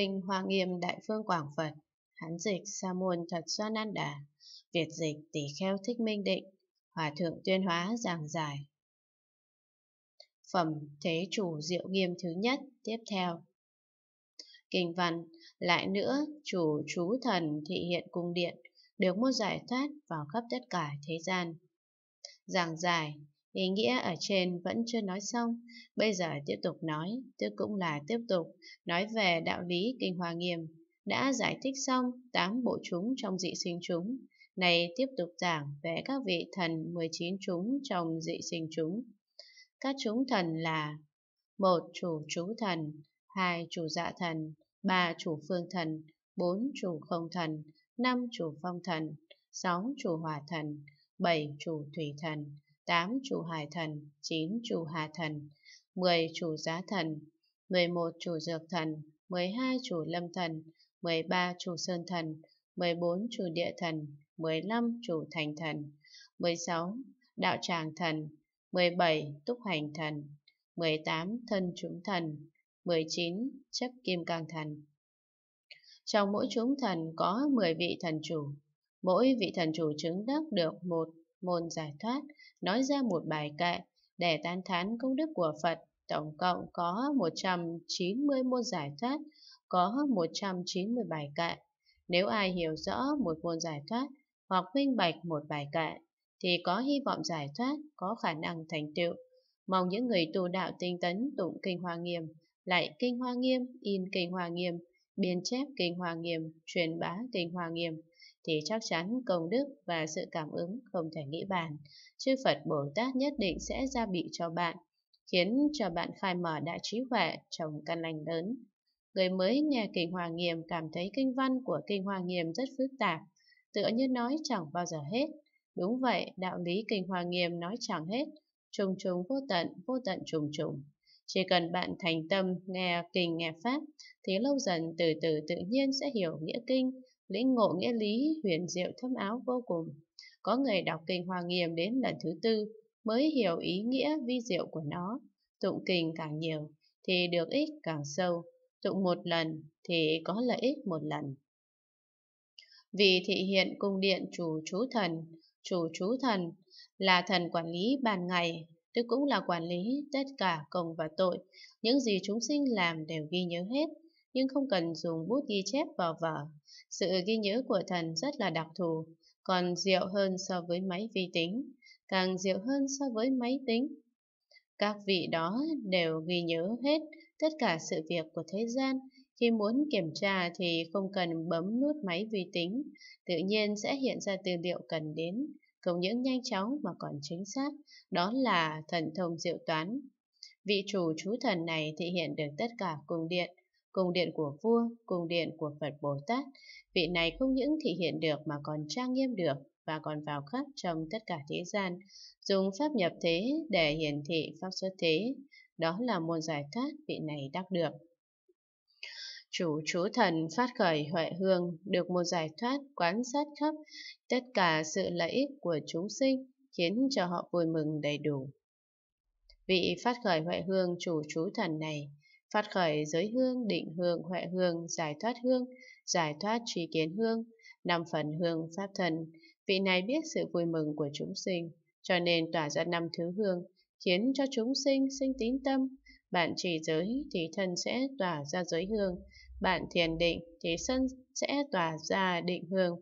Kinh Hoa Nghiêm Đại Phương Quảng Phật, Hán dịch Sa môn Thật Xoa Nan Đà, Việt dịch Tỷ Kheo Thích Minh Định, Hòa Thượng Tuyên Hóa Giảng Giải. Phẩm Thế Chủ Diệu Nghiêm thứ nhất tiếp theo. Kinh văn, lại nữa, chủ chú thần thị hiện cung điện, được một giải thoát vào khắp tất cả thế gian. Giảng giải, Ý nghĩa ở trên vẫn chưa nói xong, bây giờ tiếp tục nói, tức cũng là tiếp tục, nói về đạo lý kinh hòa nghiêm. Đã giải thích xong tám bộ chúng trong dị sinh chúng, này tiếp tục giảng về các vị thần 19 chúng trong dị sinh chúng. Các chúng thần là một Chủ chú thần, hai Chủ dạ thần, ba Chủ phương thần, bốn Chủ không thần, năm Chủ phong thần, sáu Chủ hòa thần, bảy Chủ thủy thần, 8. Chủ Hải Thần 9. Chủ Hà Thần 10. Chủ Giá Thần 11. Chủ Dược Thần 12. Chủ Lâm Thần 13. Chủ Sơn Thần 14. Chủ Địa Thần 15. Chủ Thành Thần 16. Đạo Tràng Thần 17. Túc Hành Thần 18. Thân Chúng Thần 19. Chấp Kim Cang Thần Trong mỗi chúng thần có 10 vị thần chủ, mỗi vị thần chủ chứng đắc được một môn giải thoát, nói ra một bài kệ để tán thán công đức của Phật. Tổng cộng có 190 môn giải thoát, có 190 bài kệ. Nếu ai hiểu rõ một môn giải thoát hoặc minh bạch một bài kệ, thì có hy vọng giải thoát, có khả năng thành tựu. Mong những người tu đạo tinh tấn tụng kinh hoa nghiêm, lại kinh hoa nghiêm, in kinh hoa nghiêm, biên chép kinh hoa nghiêm, truyền bá kinh hoa nghiêm thì chắc chắn công đức và sự cảm ứng không thể nghĩ bàn. Chư Phật Bồ Tát nhất định sẽ gia bị cho bạn, khiến cho bạn khai mở đại trí huệ trong căn lành lớn. Người mới nghe Kinh Hoa Nghiêm cảm thấy kinh văn của Kinh Hoa Nghiêm rất phức tạp, tựa như nói chẳng bao giờ hết. Đúng vậy, đạo lý Kinh Hoa Nghiêm nói chẳng hết, trùng trùng vô tận, vô tận trùng trùng. Chỉ cần bạn thành tâm nghe kinh nghe pháp, thì lâu dần từ từ tự nhiên sẽ hiểu nghĩa kinh, lĩnh ngộ nghĩa lý huyền diệu thâm áo vô cùng. Có người đọc kinh Hoa Nghiêm đến lần thứ tư mới hiểu ý nghĩa vi diệu của nó. Tụng kinh càng nhiều thì được ích càng sâu, tụng một lần thì có lợi ích một lần. Vì thị hiện cung điện chủ chú thần, chủ chú thần là thần quản lý ban ngày, tức cũng là quản lý tất cả công và tội, những gì chúng sinh làm đều ghi nhớ hết nhưng không cần dùng bút ghi chép vào vở. Sự ghi nhớ của thần rất là đặc thù, còn diệu hơn so với máy vi tính, càng diệu hơn so với máy tính. Các vị đó đều ghi nhớ hết tất cả sự việc của thế gian, khi muốn kiểm tra thì không cần bấm nút máy vi tính, tự nhiên sẽ hiện ra tư liệu cần đến, không những nhanh chóng mà còn chính xác, đó là thần thông diệu toán. Vị chủ chú thần này thể hiện được tất cả cung điện, cung điện của vua, cung điện của Phật Bồ Tát. Vị này không những thị hiện được mà còn trang nghiêm được và còn vào khắp trong tất cả thế gian, dùng pháp nhập thế để hiển thị pháp xuất thế. Đó là môn giải thoát vị này đắc được. Chủ chú thần phát khởi huệ hương, được một giải thoát quán sát khắp tất cả sự lợi ích của chúng sinh, khiến cho họ vui mừng đầy đủ. Vị phát khởi huệ hương chủ chú thần này phát khởi giới hương, định hương, huệ hương, giải thoát hương, giải thoát trí kiến hương, năm phần hương pháp thần. Vị này biết sự vui mừng của chúng sinh, cho nên tỏa ra năm thứ hương, khiến cho chúng sinh sinh tín tâm. Bạn chỉ giới thì thân sẽ tỏa ra giới hương, bạn thiền định thì sân sẽ tỏa ra định hương,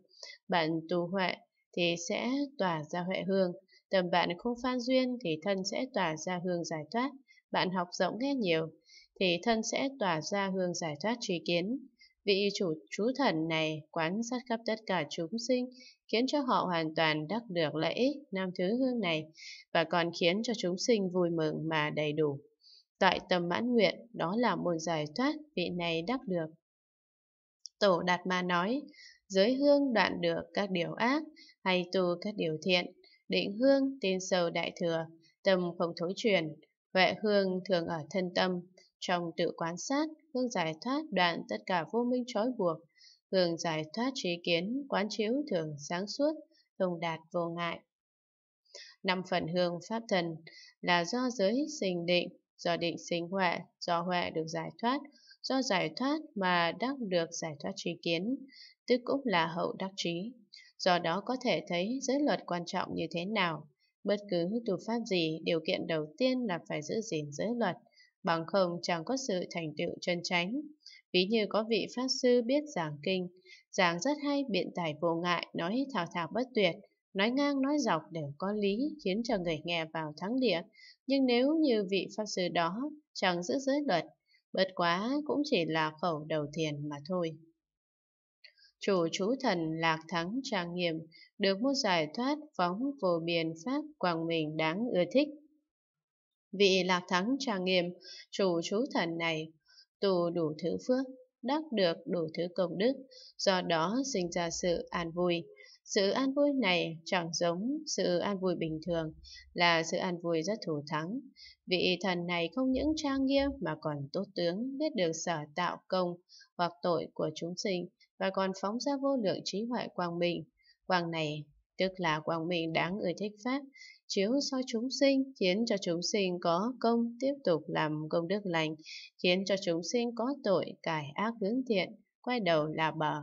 bạn tu huệ thì sẽ tỏa ra huệ hương, tầm bạn không phan duyên thì thân sẽ tỏa ra hương giải thoát, bạn học rộng nghe nhiều thì thân sẽ tỏa ra hương giải thoát trí kiến. Vị chủ chú thần này quán sát khắp tất cả chúng sinh, khiến cho họ hoàn toàn đắc được lợi ích năm thứ hương này, và còn khiến cho chúng sinh vui mừng mà đầy đủ. Tại tâm mãn nguyện, đó là một giải thoát vị này đắc được. Tổ Đạt Ma nói, giới hương đoạn được các điều ác, hay tu các điều thiện, định hương tin sâu đại thừa, tâm không thối truyền, huệ hương thường ở thân tâm, trong tự quan sát, Hương giải thoát đoạn tất cả vô minh trói buộc, Hương giải thoát trí kiến, quán chiếu thường sáng suốt, thông đạt vô ngại. Năm phần hương pháp thần là do giới sinh định, do định sinh huệ, do huệ được giải thoát, do giải thoát mà đắc được giải thoát trí kiến, tức cũng là hậu đắc trí. Do đó có thể thấy giới luật quan trọng như thế nào. Bất cứ tu pháp gì, điều kiện đầu tiên là phải giữ gìn giới luật bằng không chẳng có sự thành tựu chân chánh. Ví như có vị Pháp Sư biết giảng kinh, giảng rất hay biện tải vô ngại, nói thảo thảo bất tuyệt, nói ngang nói dọc đều có lý, khiến cho người nghe vào thắng địa. Nhưng nếu như vị Pháp Sư đó chẳng giữ giới luật, bất quá cũng chỉ là khẩu đầu thiền mà thôi. Chủ chú thần lạc thắng trang nghiêm, được một giải thoát phóng vô biên pháp quang mình đáng ưa thích vị lạc thắng trang nghiêm, chủ chú thần này, tu đủ thứ phước, đắc được đủ thứ công đức, do đó sinh ra sự an vui. Sự an vui này chẳng giống sự an vui bình thường, là sự an vui rất thủ thắng. Vị thần này không những trang nghiêm mà còn tốt tướng, biết được sở tạo công hoặc tội của chúng sinh và còn phóng ra vô lượng trí huệ quang minh. Quang này tức là quang minh đáng ưa thích Pháp, chiếu soi chúng sinh, khiến cho chúng sinh có công tiếp tục làm công đức lành, khiến cho chúng sinh có tội cải ác hướng thiện, quay đầu là bờ.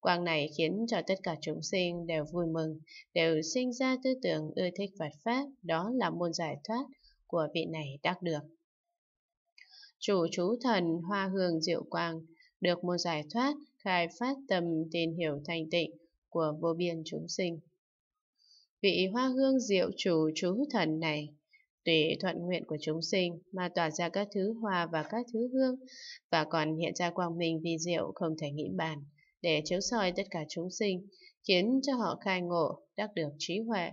Quang này khiến cho tất cả chúng sinh đều vui mừng, đều sinh ra tư tưởng ưa thích Phật Pháp, đó là môn giải thoát của vị này đắc được. Chủ chú thần hoa hương diệu quang, được môn giải thoát, khai phát tâm tìm hiểu thành tịnh của vô biên chúng sinh vị hoa hương diệu chủ chú thần này tùy thuận nguyện của chúng sinh mà tỏa ra các thứ hoa và các thứ hương và còn hiện ra quang minh vi diệu không thể nghĩ bàn để chiếu soi tất cả chúng sinh khiến cho họ khai ngộ đắc được trí huệ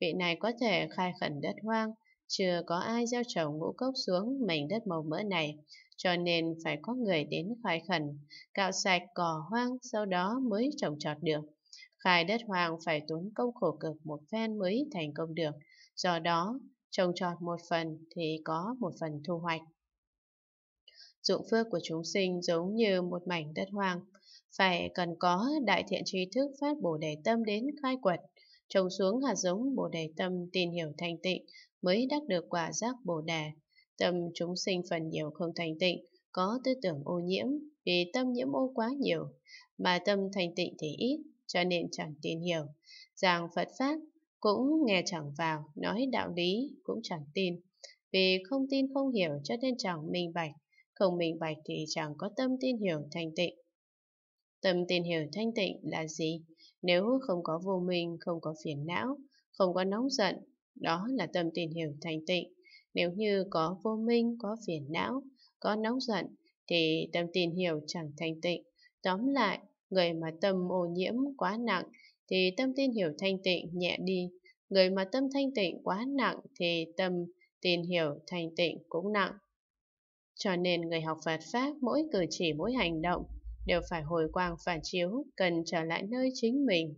vị này có thể khai khẩn đất hoang chưa có ai gieo trồng ngũ cốc xuống mảnh đất màu mỡ này cho nên phải có người đến khai khẩn cạo sạch cỏ hoang sau đó mới trồng trọt được khai đất hoàng phải tốn công khổ cực một phen mới thành công được, do đó trồng trọt một phần thì có một phần thu hoạch. Dụng phước của chúng sinh giống như một mảnh đất hoang, phải cần có đại thiện trí thức phát bổ đề tâm đến khai quật, trồng xuống hạt giống bổ đề tâm tìm hiểu thanh tịnh mới đắc được quả giác bổ đề. Tâm chúng sinh phần nhiều không thanh tịnh, có tư tưởng ô nhiễm vì tâm nhiễm ô quá nhiều, mà tâm thanh tịnh thì ít, cho nên chẳng tin hiểu. Giảng Phật Pháp cũng nghe chẳng vào, nói đạo lý cũng chẳng tin. Vì không tin không hiểu cho nên chẳng minh bạch, không minh bạch thì chẳng có tâm tin hiểu thanh tịnh. Tâm tin hiểu thanh tịnh là gì? Nếu không có vô minh, không có phiền não, không có nóng giận, đó là tâm tin hiểu thanh tịnh. Nếu như có vô minh, có phiền não, có nóng giận, thì tâm tin hiểu chẳng thanh tịnh. Tóm lại, Người mà tâm ô nhiễm quá nặng thì tâm tin hiểu thanh tịnh nhẹ đi. Người mà tâm thanh tịnh quá nặng thì tâm tin hiểu thanh tịnh cũng nặng. Cho nên người học Phật Pháp mỗi cử chỉ mỗi hành động đều phải hồi quang phản chiếu, cần trở lại nơi chính mình.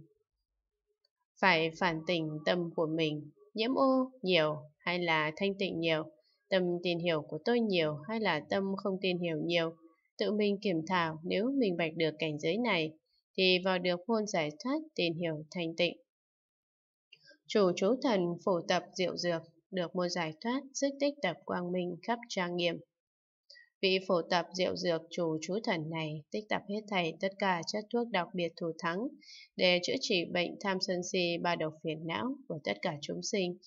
Phải phản tỉnh tâm của mình, nhiễm ô nhiều hay là thanh tịnh nhiều, tâm tin hiểu của tôi nhiều hay là tâm không tin hiểu nhiều, tự mình kiểm thảo nếu mình bạch được cảnh giới này, thì vào được môn giải thoát tìm hiểu thành tịnh. Chủ chú thần phổ tập diệu dược, được một giải thoát sức tích tập quang minh khắp trang nghiêm. Vị phổ tập diệu dược chủ chú thần này tích tập hết thảy tất cả chất thuốc đặc biệt thù thắng để chữa trị bệnh tham sân si ba độc phiền não của tất cả chúng sinh.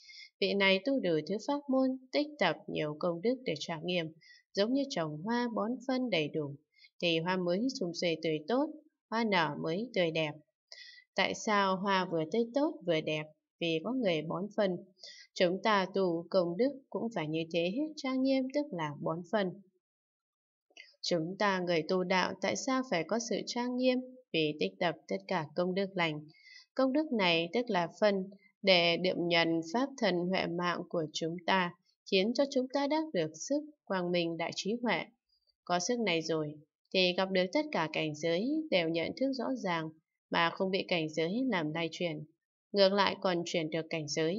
Vị này tu đủ thứ pháp môn, tích tập nhiều công đức để trải nghiệm, giống như trồng hoa bón phân đầy đủ, thì hoa mới sum xuê tươi tốt, hoa nở mới tươi đẹp. Tại sao hoa vừa tươi tốt vừa đẹp? Vì có người bón phân. Chúng ta tu công đức cũng phải như thế, trang nghiêm tức là bón phân. Chúng ta người tu đạo tại sao phải có sự trang nghiêm? Vì tích tập tất cả công đức lành. Công đức này tức là phân để đượm nhận pháp thần huệ mạng của chúng ta khiến cho chúng ta đắc được sức quang minh đại trí huệ. Có sức này rồi, thì gặp được tất cả cảnh giới đều nhận thức rõ ràng mà không bị cảnh giới làm lay chuyển. Ngược lại còn chuyển được cảnh giới.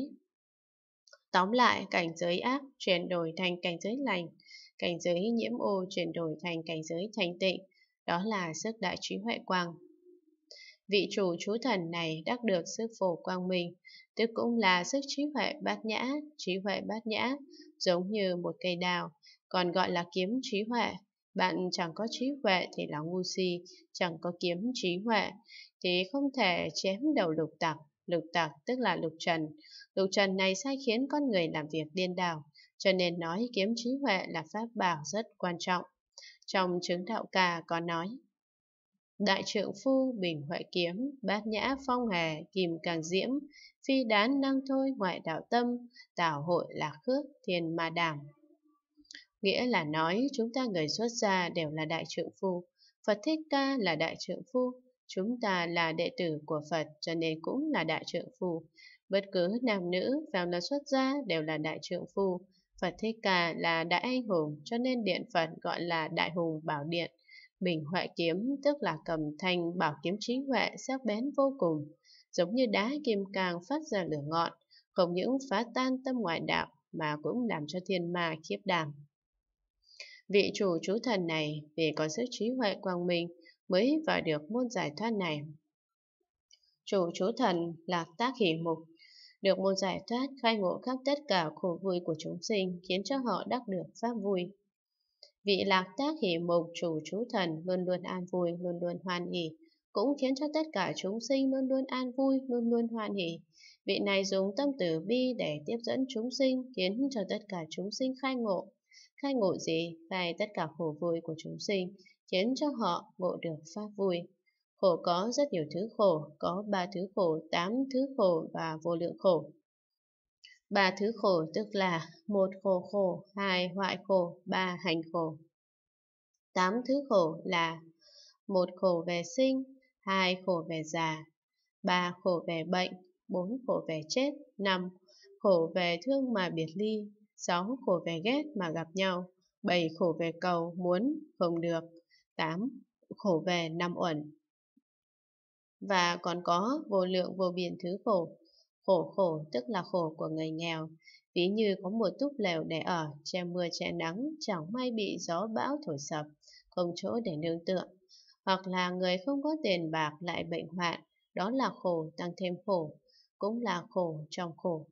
Tóm lại, cảnh giới ác chuyển đổi thành cảnh giới lành, cảnh giới nhiễm ô chuyển đổi thành cảnh giới thanh tịnh, đó là sức đại trí huệ quang vị chủ chú thần này đắc được sức phổ quang minh, tức cũng là sức trí huệ bát nhã, trí huệ bát nhã, giống như một cây đào, còn gọi là kiếm trí huệ. Bạn chẳng có trí huệ thì là ngu si, chẳng có kiếm trí huệ, thì không thể chém đầu lục tặc. Lục tặc tức là lục trần. Lục trần này sai khiến con người làm việc điên đảo, cho nên nói kiếm trí huệ là pháp bảo rất quan trọng. Trong chứng đạo ca có nói, đại trượng phu bình hoại kiếm bát nhã phong hà kim càng diễm phi đán năng thôi ngoại đạo tâm tảo hội lạc khước thiền ma đảm nghĩa là nói chúng ta người xuất gia đều là đại trượng phu phật thích ca là đại trượng phu chúng ta là đệ tử của phật cho nên cũng là đại trượng phu bất cứ nam nữ vào là xuất gia đều là đại trượng phu phật thích ca là đại anh hùng cho nên điện phật gọi là đại hùng bảo điện Bình huệ kiếm tức là cầm thanh bảo kiếm trí huệ sắc bén vô cùng, giống như đá kim càng phát ra lửa ngọn, không những phá tan tâm ngoại đạo mà cũng làm cho thiên ma khiếp đảm. Vị chủ chú thần này vì có sức trí huệ quang minh mới vào được môn giải thoát này. Chủ chú thần là tác hỷ mục, được môn giải thoát khai ngộ khắp tất cả khổ vui của chúng sinh khiến cho họ đắc được pháp vui. Vị lạc tác hỷ mục chủ chú thần luôn luôn an vui, luôn luôn hoan hỷ, cũng khiến cho tất cả chúng sinh luôn luôn an vui, luôn luôn hoan hỷ. Vị này dùng tâm từ bi để tiếp dẫn chúng sinh, khiến cho tất cả chúng sinh khai ngộ. Khai ngộ gì? Khai tất cả khổ vui của chúng sinh, khiến cho họ ngộ được pháp vui. Khổ có rất nhiều thứ khổ, có ba thứ khổ, tám thứ khổ và vô lượng khổ. Ba thứ khổ tức là một khổ khổ, hai hoại khổ, ba hành khổ. Tám thứ khổ là một khổ về sinh, hai khổ về già, ba khổ về bệnh, bốn khổ về chết, năm khổ về thương mà biệt ly, sáu khổ về ghét mà gặp nhau, bảy khổ về cầu muốn không được, tám khổ về năm uẩn. Và còn có vô lượng vô biên thứ khổ Khổ khổ tức là khổ của người nghèo, ví như có một túp lều để ở, che mưa che nắng, chẳng may bị gió bão thổi sập, không chỗ để nương tựa. Hoặc là người không có tiền bạc lại bệnh hoạn, đó là khổ tăng thêm khổ, cũng là khổ trong khổ.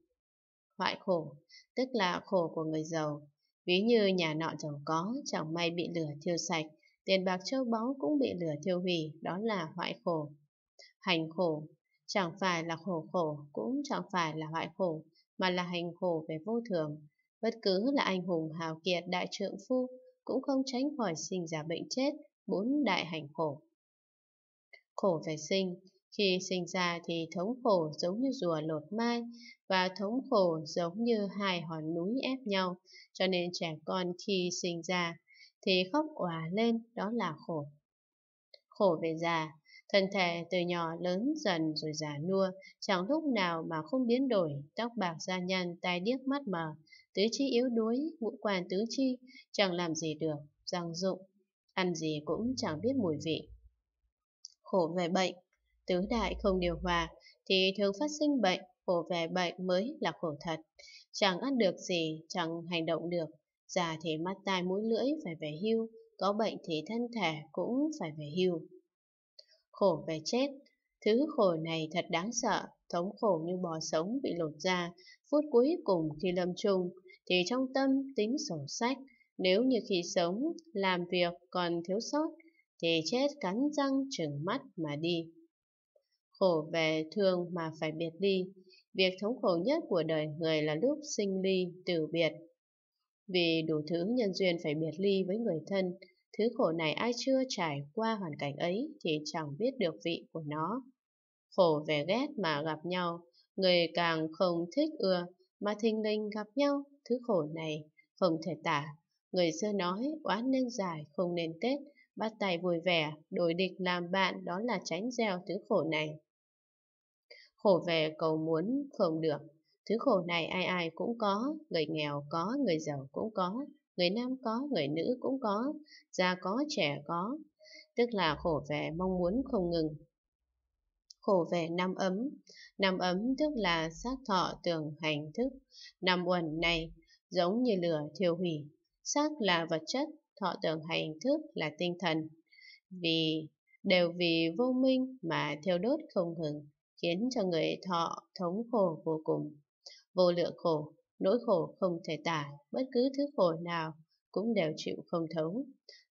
Hoại khổ, tức là khổ của người giàu, ví như nhà nọ giàu có, chẳng may bị lửa thiêu sạch, tiền bạc châu báu cũng bị lửa thiêu hủy, đó là hoại khổ. Hành khổ, Chẳng phải là khổ khổ, cũng chẳng phải là hoại khổ, mà là hành khổ về vô thường. Bất cứ là anh hùng hào kiệt đại trượng phu, cũng không tránh khỏi sinh ra bệnh chết, bốn đại hành khổ. Khổ về sinh, khi sinh ra thì thống khổ giống như rùa lột mai và thống khổ giống như hai hòn núi ép nhau, cho nên trẻ con khi sinh ra thì khóc òa lên, đó là khổ. Khổ về già, Thân thể từ nhỏ lớn dần rồi già nua, chẳng lúc nào mà không biến đổi, tóc bạc da nhăn, tai điếc mắt mờ, tứ chi yếu đuối, ngũ quan tứ chi, chẳng làm gì được, răng rụng, ăn gì cũng chẳng biết mùi vị. Khổ về bệnh, tứ đại không điều hòa thì thường phát sinh bệnh, khổ về bệnh mới là khổ thật. Chẳng ăn được gì, chẳng hành động được, già thì mắt tai mũi lưỡi phải về hưu, có bệnh thì thân thể cũng phải về hưu khổ về chết. Thứ khổ này thật đáng sợ, thống khổ như bò sống bị lột ra, phút cuối cùng khi lâm chung, thì trong tâm tính sổ sách, nếu như khi sống, làm việc còn thiếu sót, thì chết cắn răng trừng mắt mà đi. Khổ về thương mà phải biệt ly, việc thống khổ nhất của đời người là lúc sinh ly, từ biệt. Vì đủ thứ nhân duyên phải biệt ly với người thân, Thứ khổ này ai chưa trải qua hoàn cảnh ấy thì chẳng biết được vị của nó. Khổ về ghét mà gặp nhau, người càng không thích ưa, mà thình lình gặp nhau, thứ khổ này không thể tả. Người xưa nói, oán nên giải, không nên kết, bắt tay vui vẻ, đổi địch làm bạn, đó là tránh gieo thứ khổ này. Khổ về cầu muốn không được, thứ khổ này ai ai cũng có, người nghèo có, người giàu cũng có, người nam có, người nữ cũng có, già có, trẻ có, tức là khổ vẻ mong muốn không ngừng. Khổ vẻ năm ấm, năm ấm tức là sát thọ tưởng hành thức, năm uẩn này giống như lửa thiêu hủy, sát là vật chất, thọ tưởng hành thức là tinh thần, vì đều vì vô minh mà thiêu đốt không ngừng, khiến cho người thọ thống khổ vô cùng. Vô lượng khổ Nỗi khổ không thể tả, bất cứ thứ khổ nào cũng đều chịu không thấu.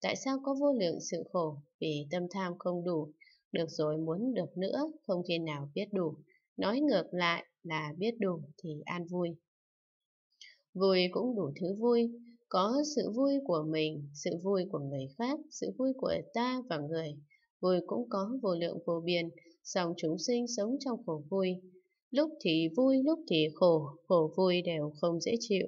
Tại sao có vô lượng sự khổ? Vì tâm tham không đủ, được rồi muốn được nữa, không khi nào biết đủ. Nói ngược lại là biết đủ thì an vui. Vui cũng đủ thứ vui, có sự vui của mình, sự vui của người khác, sự vui của ta và người. Vui cũng có vô lượng vô biên, dòng chúng sinh sống trong khổ vui. Lúc thì vui, lúc thì khổ, khổ vui đều không dễ chịu.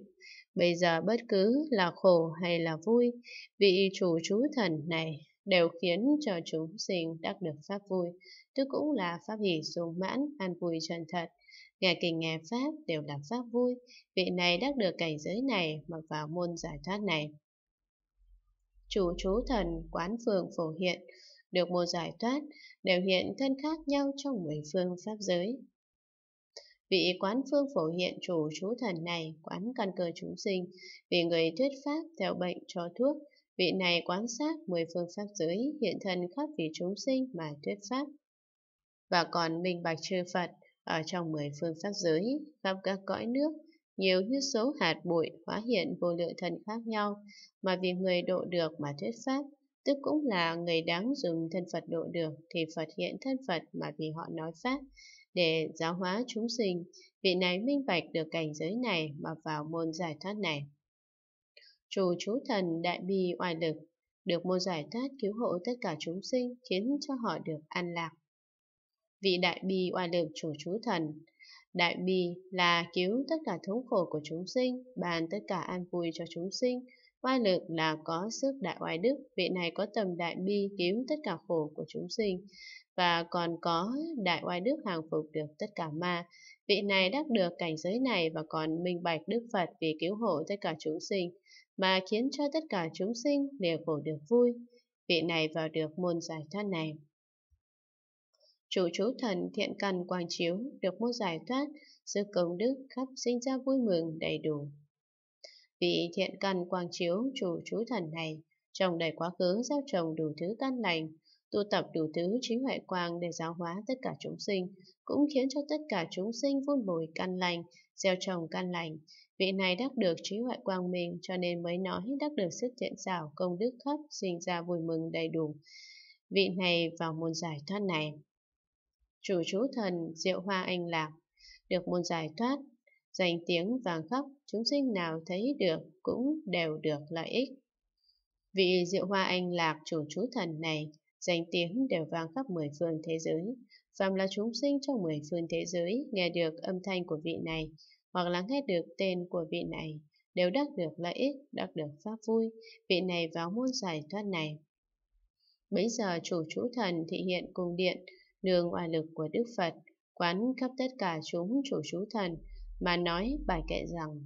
Bây giờ bất cứ là khổ hay là vui, vị chủ chú thần này đều khiến cho chúng sinh đắc được pháp vui, tức cũng là pháp hỷ sung mãn, an vui chân thật. Nghe kinh nghe pháp đều là pháp vui, vị này đắc được cảnh giới này mà vào môn giải thoát này. Chủ chú thần quán phường phổ hiện, được môn giải thoát, đều hiện thân khác nhau trong mười phương pháp giới, Vị quán phương phổ hiện chủ chú thần này quán căn cơ chúng sinh, vì người thuyết pháp theo bệnh cho thuốc, vị này quán sát mười phương pháp giới hiện thân khắp vì chúng sinh mà thuyết pháp. Và còn minh bạch chư Phật ở trong mười phương pháp giới, khắp các cõi nước, nhiều như số hạt bụi hóa hiện vô lượng thần khác nhau, mà vì người độ được mà thuyết pháp, tức cũng là người đáng dùng thân Phật độ được thì Phật hiện thân Phật mà vì họ nói pháp, để giáo hóa chúng sinh, vị này minh bạch được cảnh giới này mà vào môn giải thoát này. Chủ chú thần đại bi oai lực, được môn giải thoát cứu hộ tất cả chúng sinh khiến cho họ được an lạc. Vị đại bi oai lực chủ chú thần, đại bi là cứu tất cả thống khổ của chúng sinh, bàn tất cả an vui cho chúng sinh, Oai lực là có sức đại oai đức, vị này có tầm đại bi cứu tất cả khổ của chúng sinh, và còn có đại oai đức hàng phục được tất cả ma. Vị này đắc được cảnh giới này và còn minh bạch Đức Phật vì cứu hộ tất cả chúng sinh, mà khiến cho tất cả chúng sinh đều khổ được vui. Vị này vào được môn giải thoát này. Chủ chú thần thiện cần quang chiếu được môn giải thoát, sự công đức khắp sinh ra vui mừng đầy đủ. Vị thiện căn quang chiếu chủ chú thần này, trong đời quá khứ gieo trồng đủ thứ căn lành, tu tập đủ thứ trí huệ quang để giáo hóa tất cả chúng sinh, cũng khiến cho tất cả chúng sinh vun bồi căn lành, gieo trồng căn lành. Vị này đắc được trí huệ quang minh cho nên mới nói đắc được sức thiện xảo công đức khắp sinh ra vui mừng đầy đủ. Vị này vào môn giải thoát này. Chủ chú thần Diệu Hoa Anh Lạc được môn giải thoát dành tiếng vàng khắp, chúng sinh nào thấy được cũng đều được lợi ích. Vị diệu hoa anh lạc chủ chú thần này, danh tiếng đều vang khắp mười phương thế giới. Phạm là chúng sinh trong mười phương thế giới nghe được âm thanh của vị này, hoặc là nghe được tên của vị này, đều đắc được lợi ích, đắc được pháp vui, vị này vào môn giải thoát này. bây giờ chủ chú thần thị hiện cùng điện, nương oai lực của Đức Phật, quán khắp tất cả chúng chủ chú thần, mà nói bài kệ rằng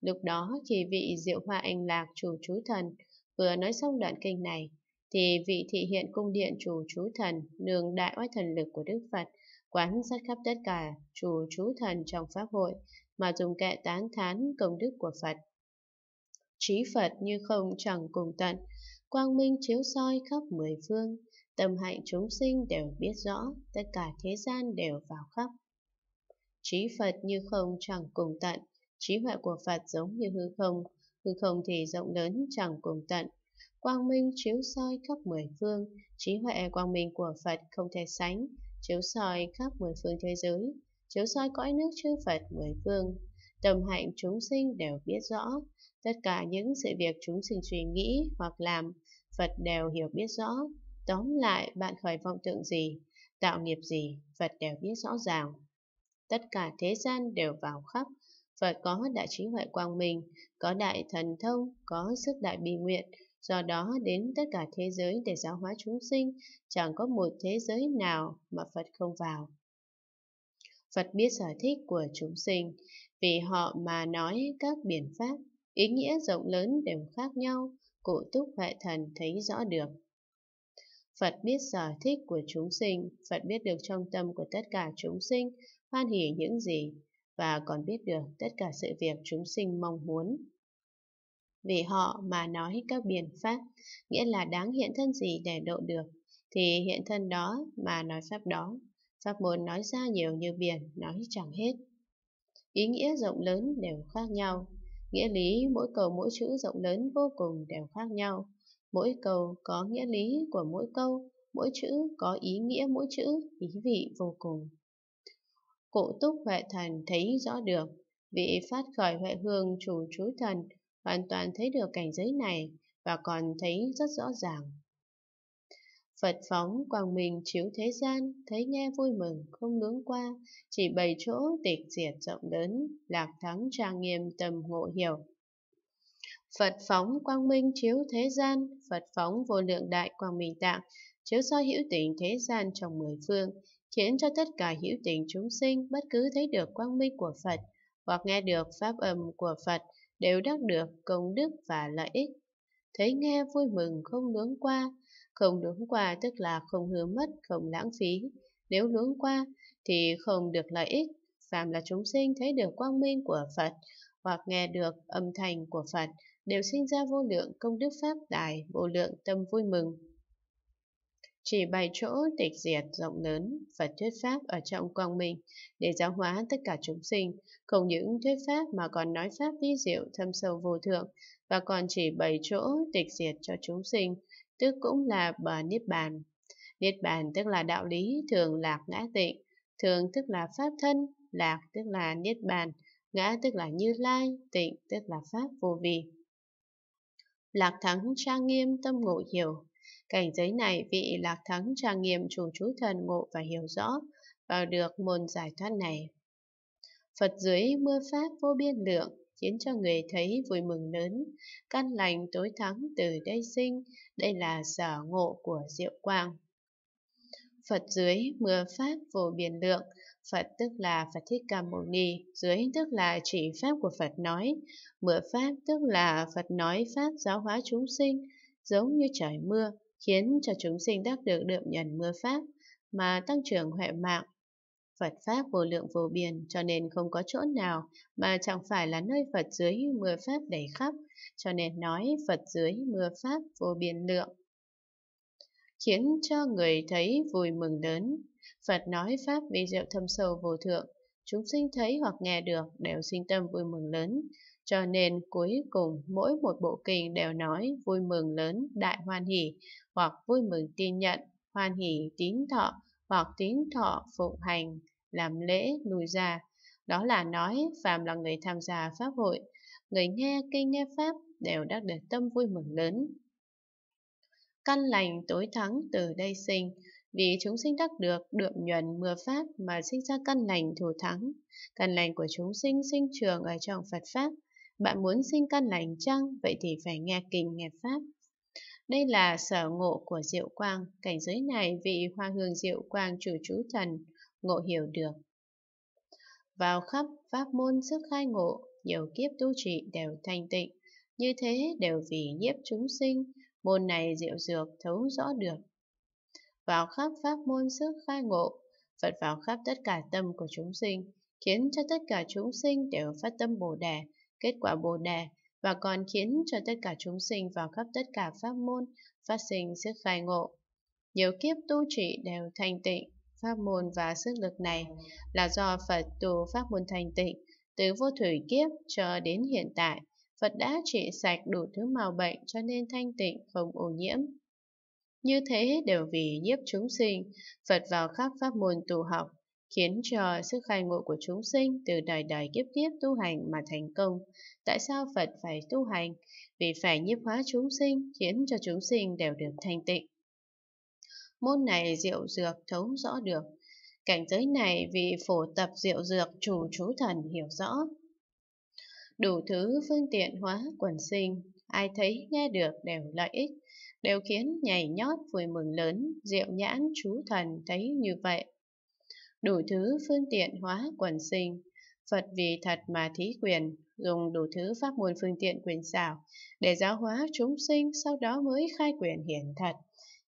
Lúc đó khi vị diệu hoa anh lạc chủ chú thần vừa nói xong đoạn kinh này, thì vị thị hiện cung điện chủ chú thần nương đại oai thần lực của Đức Phật quán sát khắp tất cả chủ chú thần trong pháp hội mà dùng kệ tán thán công đức của Phật. Trí Phật như không chẳng cùng tận, quang minh chiếu soi khắp mười phương, tâm hạnh chúng sinh đều biết rõ, tất cả thế gian đều vào khắp trí Phật như không chẳng cùng tận, trí huệ của Phật giống như hư không, hư không thì rộng lớn chẳng cùng tận. Quang minh chiếu soi khắp mười phương, trí huệ quang minh của Phật không thể sánh, chiếu soi khắp mười phương thế giới, chiếu soi cõi nước chư Phật mười phương. Tầm hạnh chúng sinh đều biết rõ, tất cả những sự việc chúng sinh suy nghĩ hoặc làm, Phật đều hiểu biết rõ. Tóm lại, bạn khởi vọng tượng gì, tạo nghiệp gì, Phật đều biết rõ ràng tất cả thế gian đều vào khắp. Phật có đại trí huệ quang minh, có đại thần thông, có sức đại bi nguyện, do đó đến tất cả thế giới để giáo hóa chúng sinh, chẳng có một thế giới nào mà Phật không vào. Phật biết sở thích của chúng sinh, vì họ mà nói các biện pháp, ý nghĩa rộng lớn đều khác nhau, cụ túc huệ thần thấy rõ được. Phật biết sở thích của chúng sinh, Phật biết được trong tâm của tất cả chúng sinh, hoan hỉ những gì và còn biết được tất cả sự việc chúng sinh mong muốn. Vì họ mà nói các biện pháp, nghĩa là đáng hiện thân gì để độ được, thì hiện thân đó mà nói pháp đó. Pháp môn nói ra nhiều như biển, nói chẳng hết. Ý nghĩa rộng lớn đều khác nhau. Nghĩa lý mỗi câu mỗi chữ rộng lớn vô cùng đều khác nhau. Mỗi câu có nghĩa lý của mỗi câu, mỗi chữ có ý nghĩa mỗi chữ, ý vị vô cùng cụ túc huệ thần thấy rõ được, vị phát khởi huệ hương chủ chú thần hoàn toàn thấy được cảnh giới này và còn thấy rất rõ ràng. Phật phóng quang minh chiếu thế gian, thấy nghe vui mừng, không nướng qua, chỉ bày chỗ tịch diệt rộng lớn, lạc thắng trang nghiêm tầm ngộ hiểu. Phật phóng quang minh chiếu thế gian, Phật phóng vô lượng đại quang minh tạng, chiếu soi hữu tình thế gian trong mười phương, khiến cho tất cả hữu tình chúng sinh bất cứ thấy được quang minh của Phật hoặc nghe được pháp âm của Phật đều đắc được công đức và lợi ích. Thấy nghe vui mừng không luống qua, không luống qua tức là không hứa mất, không lãng phí. Nếu luống qua thì không được lợi ích, phàm là chúng sinh thấy được quang minh của Phật hoặc nghe được âm thanh của Phật đều sinh ra vô lượng công đức pháp đại, vô lượng tâm vui mừng chỉ bày chỗ tịch diệt rộng lớn và thuyết pháp ở trong quang minh để giáo hóa tất cả chúng sinh, không những thuyết pháp mà còn nói pháp vi diệu thâm sâu vô thượng và còn chỉ bày chỗ tịch diệt cho chúng sinh, tức cũng là bờ Niết Bàn. Niết Bàn tức là đạo lý thường lạc ngã tịnh, thường tức là pháp thân, lạc tức là Niết Bàn, ngã tức là như lai, tịnh tức là pháp vô vi. Lạc thắng trang nghiêm tâm ngộ hiểu, Cảnh giới này vị lạc thắng trang nghiêm chủ chú thần ngộ và hiểu rõ, vào được môn giải thoát này. Phật dưới mưa pháp vô biên lượng, khiến cho người thấy vui mừng lớn, căn lành tối thắng từ đây sinh, đây là sở ngộ của diệu quang. Phật dưới mưa pháp vô biên lượng, Phật tức là Phật Thích Ca Mâu Ni, dưới tức là chỉ pháp của Phật nói, mưa pháp tức là Phật nói pháp giáo hóa chúng sinh, giống như trời mưa, khiến cho chúng sinh đắc được đượm nhận mưa pháp mà tăng trưởng huệ mạng. Phật Pháp vô lượng vô biên cho nên không có chỗ nào mà chẳng phải là nơi Phật dưới mưa Pháp đầy khắp, cho nên nói Phật dưới mưa Pháp vô biên lượng. Khiến cho người thấy vui mừng lớn, Phật nói Pháp vi diệu thâm sâu vô thượng, chúng sinh thấy hoặc nghe được đều sinh tâm vui mừng lớn, cho nên cuối cùng mỗi một bộ kinh đều nói vui mừng lớn đại hoan hỷ hoặc vui mừng tin nhận, hoan hỷ tín thọ hoặc tín thọ phụng hành, làm lễ lùi ra. Đó là nói phàm là người tham gia pháp hội, người nghe kinh nghe pháp đều đắc được tâm vui mừng lớn. Căn lành tối thắng từ đây sinh, vì chúng sinh đắc được được nhuận mưa pháp mà sinh ra căn lành thù thắng. Căn lành của chúng sinh sinh trường ở trong Phật Pháp, bạn muốn sinh căn lành chăng? Vậy thì phải nghe kinh nghe pháp. Đây là sở ngộ của Diệu Quang, cảnh giới này vị Hoa Hương Diệu Quang chủ chú thần ngộ hiểu được. Vào khắp pháp môn sức khai ngộ, nhiều kiếp tu trì đều thanh tịnh, như thế đều vì nhiếp chúng sinh, môn này diệu dược thấu rõ được. Vào khắp pháp môn sức khai ngộ, Phật vào khắp tất cả tâm của chúng sinh, khiến cho tất cả chúng sinh đều phát tâm Bồ Đề, kết quả bồ đề và còn khiến cho tất cả chúng sinh vào khắp tất cả pháp môn phát sinh sức khai ngộ. Nhiều kiếp tu trì đều thanh tịnh, pháp môn và sức lực này là do Phật tu pháp môn thanh tịnh từ vô thủy kiếp cho đến hiện tại. Phật đã trị sạch đủ thứ màu bệnh cho nên thanh tịnh không ô nhiễm. Như thế đều vì nhiếp chúng sinh, Phật vào khắp pháp môn tu học khiến cho sức khai ngộ của chúng sinh từ đời đời kiếp kiếp tu hành mà thành công. Tại sao Phật phải tu hành? Vì phải nhiếp hóa chúng sinh, khiến cho chúng sinh đều được thanh tịnh. Môn này diệu dược thấu rõ được. Cảnh giới này vì phổ tập diệu dược chủ chú thần hiểu rõ. Đủ thứ phương tiện hóa quần sinh, ai thấy nghe được đều lợi ích, đều khiến nhảy nhót vui mừng lớn, diệu nhãn chú thần thấy như vậy đủ thứ phương tiện hóa quần sinh. Phật vì thật mà thí quyền, dùng đủ thứ pháp môn phương tiện quyền xảo để giáo hóa chúng sinh sau đó mới khai quyền hiển thật,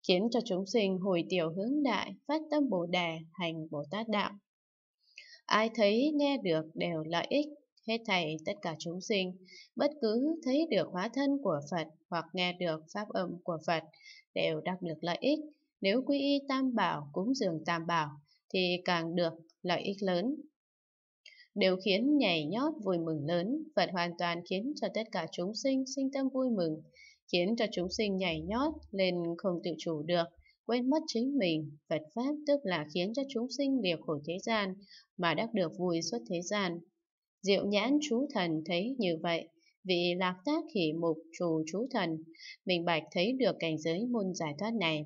khiến cho chúng sinh hồi tiểu hướng đại, phát tâm Bồ Đề, hành Bồ Tát Đạo. Ai thấy nghe được đều lợi ích, hết thảy tất cả chúng sinh, bất cứ thấy được hóa thân của Phật hoặc nghe được pháp âm của Phật đều đắc được lợi ích, nếu quy y tam bảo cúng dường tam bảo thì càng được lợi ích lớn. Đều khiến nhảy nhót vui mừng lớn, Phật hoàn toàn khiến cho tất cả chúng sinh sinh tâm vui mừng, khiến cho chúng sinh nhảy nhót lên không tự chủ được, quên mất chính mình. Phật Pháp tức là khiến cho chúng sinh liều khổ thế gian mà đắc được vui suốt thế gian. Diệu nhãn chú thần thấy như vậy, vị lạc tác hỷ mục trù chú thần, mình bạch thấy được cảnh giới môn giải thoát này.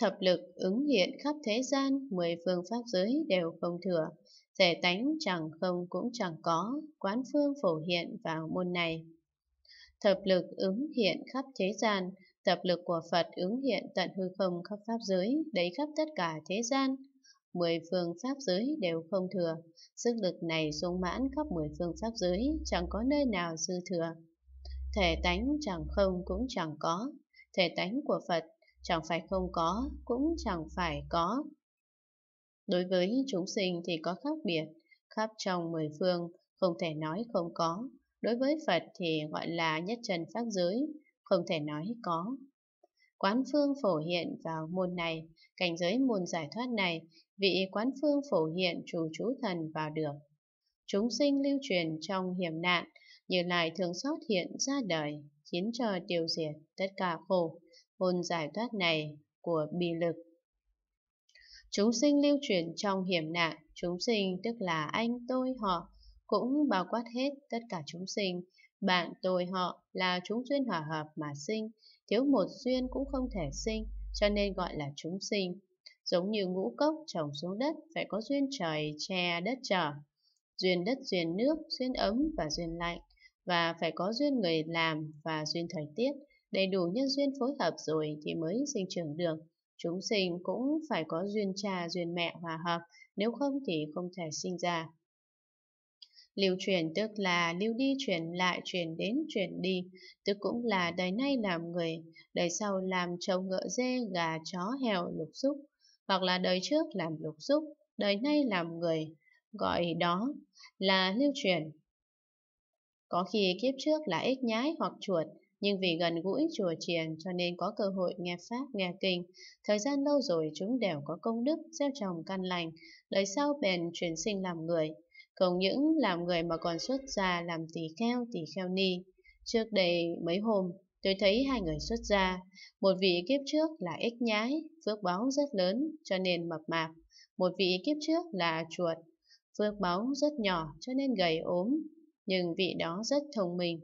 Thập lực ứng hiện khắp thế gian, mười phương pháp giới đều không thừa, thể tánh chẳng không cũng chẳng có, quán phương phổ hiện vào môn này. Thập lực ứng hiện khắp thế gian, thập lực của Phật ứng hiện tận hư không khắp pháp giới, đấy khắp tất cả thế gian. Mười phương pháp giới đều không thừa, sức lực này sung mãn khắp mười phương pháp giới, chẳng có nơi nào dư thừa. Thể tánh chẳng không cũng chẳng có, thể tánh của Phật chẳng phải không có, cũng chẳng phải có. Đối với chúng sinh thì có khác biệt, khắp trong mười phương, không thể nói không có. Đối với Phật thì gọi là nhất trần pháp giới, không thể nói có. Quán phương phổ hiện vào môn này, cảnh giới môn giải thoát này, vị quán phương phổ hiện chủ chú thần vào được. Chúng sinh lưu truyền trong hiểm nạn, như lại thường xót hiện ra đời, khiến cho tiêu diệt tất cả khổ hồn giải thoát này của bi lực. Chúng sinh lưu truyền trong hiểm nạn, chúng sinh tức là anh, tôi, họ, cũng bao quát hết tất cả chúng sinh. Bạn, tôi, họ là chúng duyên hòa hợp mà sinh, thiếu một duyên cũng không thể sinh, cho nên gọi là chúng sinh. Giống như ngũ cốc trồng xuống đất, phải có duyên trời che đất trở, duyên đất, duyên nước, duyên ấm và duyên lạnh, và phải có duyên người làm và duyên thời tiết, đầy đủ nhân duyên phối hợp rồi thì mới sinh trưởng được. Chúng sinh cũng phải có duyên cha, duyên mẹ hòa hợp, nếu không thì không thể sinh ra. Lưu truyền tức là lưu đi truyền lại truyền đến truyền đi, tức cũng là đời nay làm người, đời sau làm trâu ngựa dê, gà chó heo lục xúc, hoặc là đời trước làm lục xúc, đời nay làm người, gọi đó là lưu truyền. Có khi kiếp trước là ếch nhái hoặc chuột, nhưng vì gần gũi chùa chiền cho nên có cơ hội nghe Pháp, nghe Kinh. Thời gian lâu rồi chúng đều có công đức, gieo trồng căn lành, đời sau bèn chuyển sinh làm người. Không những làm người mà còn xuất gia làm tỳ kheo, tỳ kheo ni. Trước đây mấy hôm, tôi thấy hai người xuất gia. Một vị kiếp trước là ếch nhái, phước báo rất lớn cho nên mập mạp. Một vị kiếp trước là chuột, phước báo rất nhỏ cho nên gầy ốm. Nhưng vị đó rất thông minh,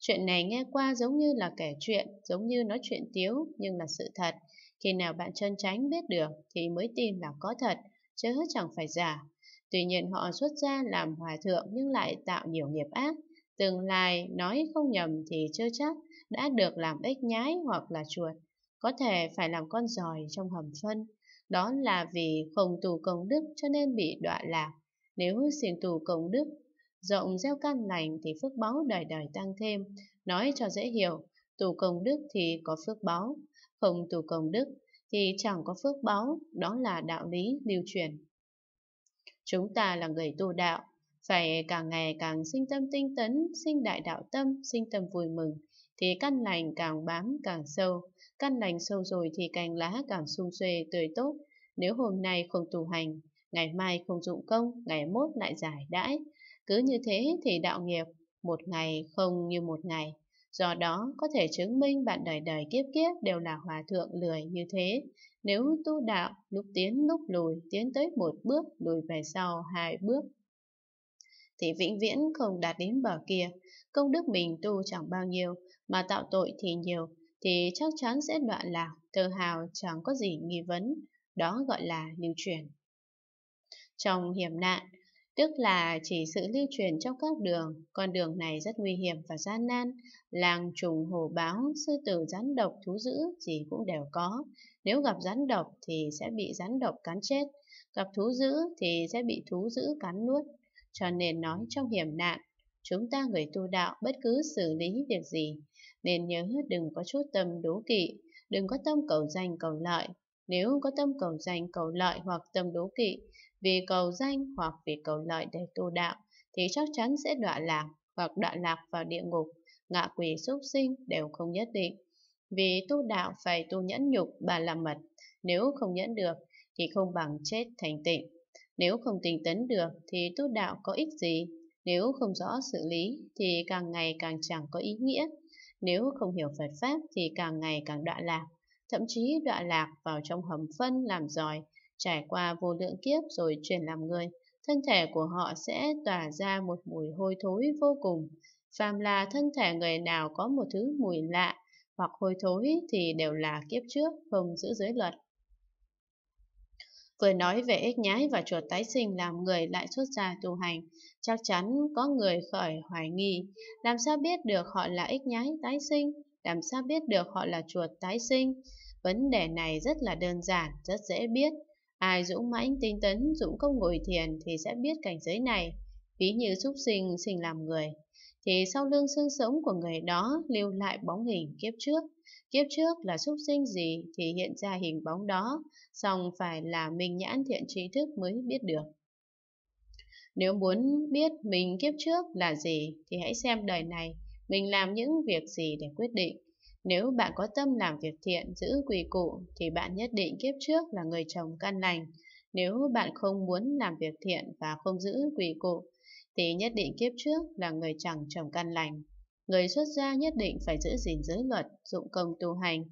Chuyện này nghe qua giống như là kể chuyện, giống như nói chuyện tiếu, nhưng là sự thật. Khi nào bạn chân tránh biết được thì mới tin là có thật, chứ chẳng phải giả. Tuy nhiên họ xuất gia làm hòa thượng nhưng lại tạo nhiều nghiệp ác. Tương lai nói không nhầm thì chưa chắc đã được làm ếch nhái hoặc là chuột. Có thể phải làm con giòi trong hầm phân. Đó là vì không tù công đức cho nên bị đọa lạc. Nếu xin tù công đức rộng gieo căn lành thì phước báo đời đời tăng thêm. Nói cho dễ hiểu, tù công đức thì có phước báo, không tù công đức thì chẳng có phước báo, đó là đạo lý lưu truyền. Chúng ta là người tu đạo, phải càng ngày càng sinh tâm tinh tấn, sinh đại đạo tâm, sinh tâm vui mừng, thì căn lành càng bám càng sâu, căn lành sâu rồi thì cành lá càng sung xuê tươi tốt. Nếu hôm nay không tu hành, ngày mai không dụng công, ngày mốt lại giải đãi, cứ như thế thì đạo nghiệp một ngày không như một ngày. Do đó có thể chứng minh bạn đời đời kiếp kiếp đều là hòa thượng lười như thế. Nếu tu đạo lúc tiến lúc lùi, tiến tới một bước, lùi về sau hai bước, thì vĩnh viễn không đạt đến bờ kia. Công đức mình tu chẳng bao nhiêu, mà tạo tội thì nhiều, thì chắc chắn sẽ đoạn lạc, tự hào chẳng có gì nghi vấn. Đó gọi là lưu truyền. Trong hiểm nạn, tức là chỉ sự lưu truyền trong các đường, con đường này rất nguy hiểm và gian nan, làng trùng hồ báo, sư tử rắn độc, thú dữ gì cũng đều có, nếu gặp rắn độc thì sẽ bị rắn độc cắn chết, gặp thú dữ thì sẽ bị thú dữ cắn nuốt, cho nên nói trong hiểm nạn, chúng ta người tu đạo bất cứ xử lý việc gì, nên nhớ đừng có chút tâm đố kỵ, đừng có tâm cầu danh cầu lợi, nếu có tâm cầu danh cầu lợi hoặc tâm đố kỵ vì cầu danh hoặc vì cầu lợi để tu đạo thì chắc chắn sẽ đọa lạc hoặc đọa lạc vào địa ngục, ngạ quỷ súc sinh đều không nhất định. Vì tu đạo phải tu nhẫn nhục bà la mật, nếu không nhẫn được thì không bằng chết thành tịnh. Nếu không tình tấn được thì tu đạo có ích gì, nếu không rõ sự lý thì càng ngày càng chẳng có ý nghĩa, nếu không hiểu Phật Pháp thì càng ngày càng đọa lạc, thậm chí đọa lạc vào trong hầm phân làm giỏi, trải qua vô lượng kiếp rồi chuyển làm người, thân thể của họ sẽ tỏa ra một mùi hôi thối vô cùng. Phàm là thân thể người nào có một thứ mùi lạ hoặc hôi thối thì đều là kiếp trước không giữ giới luật. Vừa nói về ếch nhái và chuột tái sinh làm người lại xuất gia tu hành, chắc chắn có người khởi hoài nghi, làm sao biết được họ là ếch nhái tái sinh, làm sao biết được họ là chuột tái sinh. Vấn đề này rất là đơn giản, rất dễ biết, Ai dũng mãnh tinh tấn, dũng công ngồi thiền thì sẽ biết cảnh giới này. Ví như súc sinh, sinh làm người, thì sau lưng xương sống của người đó lưu lại bóng hình kiếp trước. Kiếp trước là súc sinh gì thì hiện ra hình bóng đó, song phải là minh nhãn thiện trí thức mới biết được. Nếu muốn biết mình kiếp trước là gì thì hãy xem đời này mình làm những việc gì để quyết định. Nếu bạn có tâm làm việc thiện, giữ quỳ cụ, thì bạn nhất định kiếp trước là người chồng căn lành. Nếu bạn không muốn làm việc thiện và không giữ quỳ cụ, thì nhất định kiếp trước là người chẳng chồng căn lành. Người xuất gia nhất định phải giữ gìn giới luật, dụng công tu hành.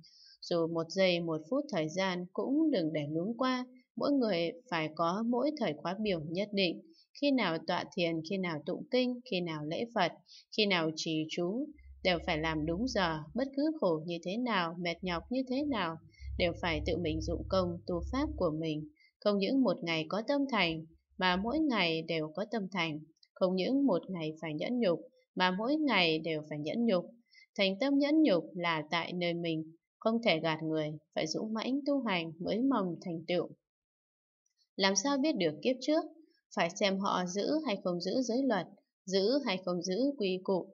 Dù một giây một phút thời gian cũng đừng để lún qua, mỗi người phải có mỗi thời khóa biểu nhất định. Khi nào tọa thiền, khi nào tụng kinh, khi nào lễ Phật, khi nào trì chú, đều phải làm đúng giờ, bất cứ khổ như thế nào, mệt nhọc như thế nào, đều phải tự mình dụng công tu pháp của mình, không những một ngày có tâm thành, mà mỗi ngày đều có tâm thành, không những một ngày phải nhẫn nhục, mà mỗi ngày đều phải nhẫn nhục. Thành tâm nhẫn nhục là tại nơi mình, không thể gạt người, phải dũng mãnh tu hành mới mong thành tựu. Làm sao biết được kiếp trước? Phải xem họ giữ hay không giữ giới luật, giữ hay không giữ quy cụ,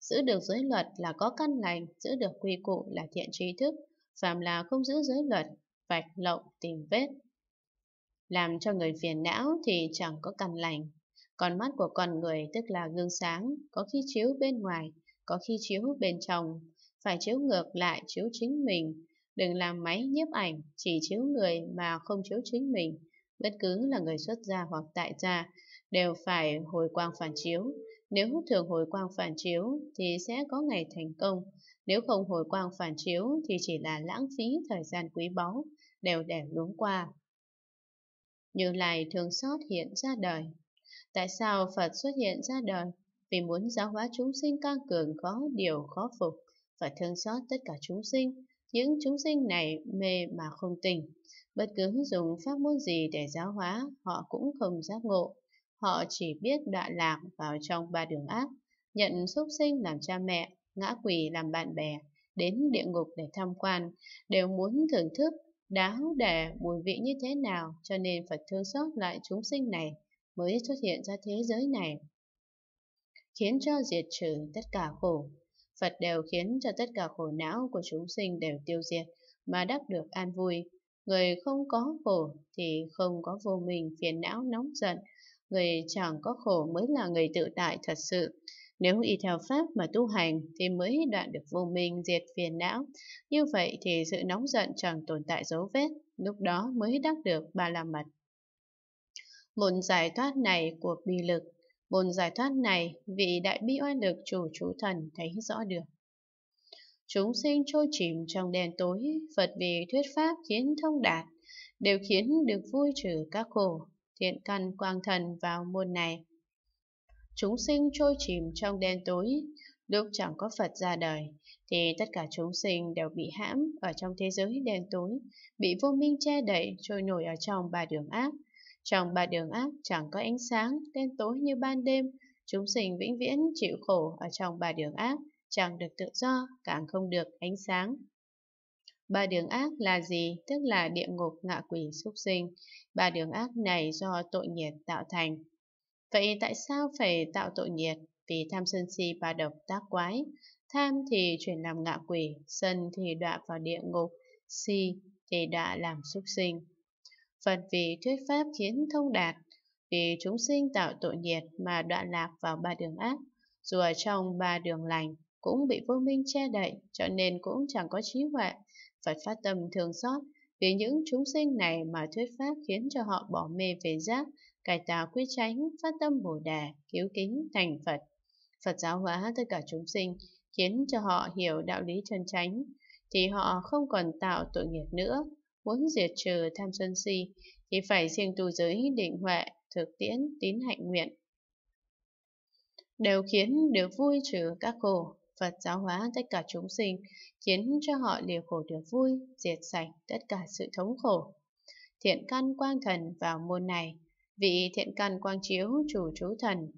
Giữ được giới luật là có căn lành, giữ được quy củ là thiện trí thức, phàm là không giữ giới luật, vạch lộng tìm vết. Làm cho người phiền não thì chẳng có căn lành. Còn mắt của con người tức là gương sáng, có khi chiếu bên ngoài, có khi chiếu bên trong. Phải chiếu ngược lại chiếu chính mình, đừng làm máy nhiếp ảnh, chỉ chiếu người mà không chiếu chính mình. Bất cứ là người xuất gia hoặc tại gia, đều phải hồi quang phản chiếu, nếu thường hồi quang phản chiếu thì sẽ có ngày thành công, nếu không hồi quang phản chiếu thì chỉ là lãng phí thời gian quý báu, đều đẻ luống qua. Như Lai thường xót hiện ra đời. Tại sao Phật xuất hiện ra đời? Vì muốn giáo hóa chúng sinh căng cường khó điều khó phục phải thương xót tất cả chúng sinh. Những chúng sinh này mê mà không tình Bất cứ dùng pháp môn gì để giáo hóa, họ cũng không giác ngộ. Họ chỉ biết đọa lạc vào trong ba đường ác, nhận súc sinh làm cha mẹ, ngã quỷ làm bạn bè, đến địa ngục để tham quan, đều muốn thưởng thức đáo để mùi vị như thế nào cho nên Phật thương xót lại chúng sinh này mới xuất hiện ra thế giới này. Khiến cho diệt trừ tất cả khổ. Phật đều khiến cho tất cả khổ não của chúng sinh đều tiêu diệt mà đắc được an vui. Người không có khổ thì không có vô mình, phiền não, nóng giận, người chẳng có khổ mới là người tự tại thật sự. Nếu y theo pháp mà tu hành thì mới đoạn được vô minh diệt phiền não. Như vậy thì sự nóng giận chẳng tồn tại dấu vết, lúc đó mới đắc được ba la mật. Một giải thoát này của bi lực, một giải thoát này vị đại bi oai lực chủ chú thần thấy rõ được. Chúng sinh trôi chìm trong đèn tối, Phật vì thuyết pháp khiến thông đạt, đều khiến được vui trừ các khổ, thiện căn quang thần vào môn này. Chúng sinh trôi chìm trong đen tối, lúc chẳng có Phật ra đời, thì tất cả chúng sinh đều bị hãm ở trong thế giới đen tối, bị vô minh che đậy trôi nổi ở trong ba đường ác. Trong ba đường ác chẳng có ánh sáng, đen tối như ban đêm, chúng sinh vĩnh viễn chịu khổ ở trong ba đường ác, chẳng được tự do, càng không được ánh sáng. Ba đường ác là gì? Tức là địa ngục ngạ quỷ súc sinh. Ba đường ác này do tội nhiệt tạo thành. Vậy tại sao phải tạo tội nhiệt? Vì tham sân si ba độc tác quái. Tham thì chuyển làm ngạ quỷ, sân thì đọa vào địa ngục, si thì đọa làm súc sinh. Phật vì thuyết pháp khiến thông đạt, vì chúng sinh tạo tội nhiệt mà đoạn lạc vào ba đường ác, dù ở trong ba đường lành cũng bị vô minh che đậy, cho nên cũng chẳng có trí huệ, Phật phát tâm thương xót vì những chúng sinh này mà thuyết pháp khiến cho họ bỏ mê về giác, cải tạo quy tránh, phát tâm bồ đà cứu kính thành Phật. Phật giáo hóa tất cả chúng sinh, khiến cho họ hiểu đạo lý chân chánh, thì họ không còn tạo tội nghiệp nữa. Muốn diệt trừ tham sân si, thì phải riêng tu giới định huệ, thực tiễn, tín hạnh nguyện. Đều khiến được vui trừ các khổ, Phật giáo hóa tất cả chúng sinh, khiến cho họ liều khổ được vui, diệt sạch tất cả sự thống khổ. Thiện căn quang thần vào môn này, vị thiện căn quang chiếu chủ chú thần,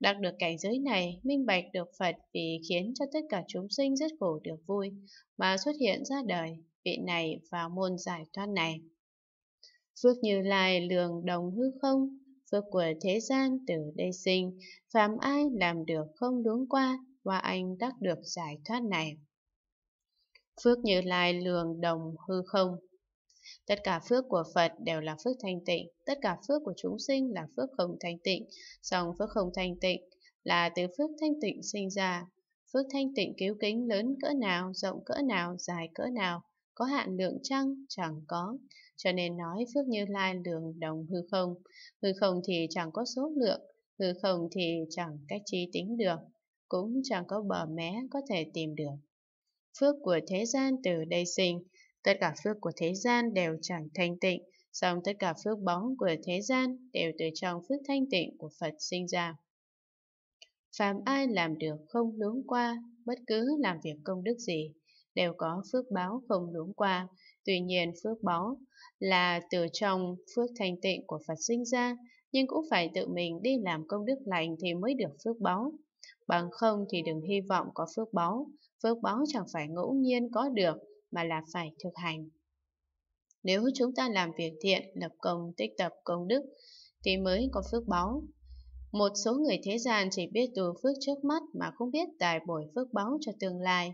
đạt được cảnh giới này, minh bạch được Phật vì khiến cho tất cả chúng sinh rất khổ được vui, mà xuất hiện ra đời, vị này vào môn giải thoát này. Phước như lai lường đồng hư không, phước của thế gian từ đây sinh, phàm ai làm được không đúng qua, và anh đắc được giải thoát này. Phước Như Lai lường đồng hư không Tất cả phước của Phật đều là phước thanh tịnh, tất cả phước của chúng sinh là phước không thanh tịnh, song phước không thanh tịnh là từ phước thanh tịnh sinh ra. Phước thanh tịnh cứu kính lớn cỡ nào, rộng cỡ nào, dài cỡ nào, có hạn lượng chăng? Chẳng có. Cho nên nói phước như lai lượng đồng hư không. Hư không thì chẳng có số lượng, hư không thì chẳng cách trí tính được cũng chẳng có bờ mé có thể tìm được. Phước của thế gian từ đây sinh, tất cả phước của thế gian đều chẳng thanh tịnh, song tất cả phước bóng của thế gian đều từ trong phước thanh tịnh của Phật sinh ra. Phạm ai làm được không luống qua, bất cứ làm việc công đức gì, đều có phước báo không luống qua. Tuy nhiên phước báo là từ trong phước thanh tịnh của Phật sinh ra, nhưng cũng phải tự mình đi làm công đức lành thì mới được phước báo. Bằng không thì đừng hy vọng có phước báu, phước báu chẳng phải ngẫu nhiên có được mà là phải thực hành. Nếu chúng ta làm việc thiện, lập công, tích tập công đức thì mới có phước báu. Một số người thế gian chỉ biết tu phước trước mắt mà không biết tài bồi phước báu cho tương lai.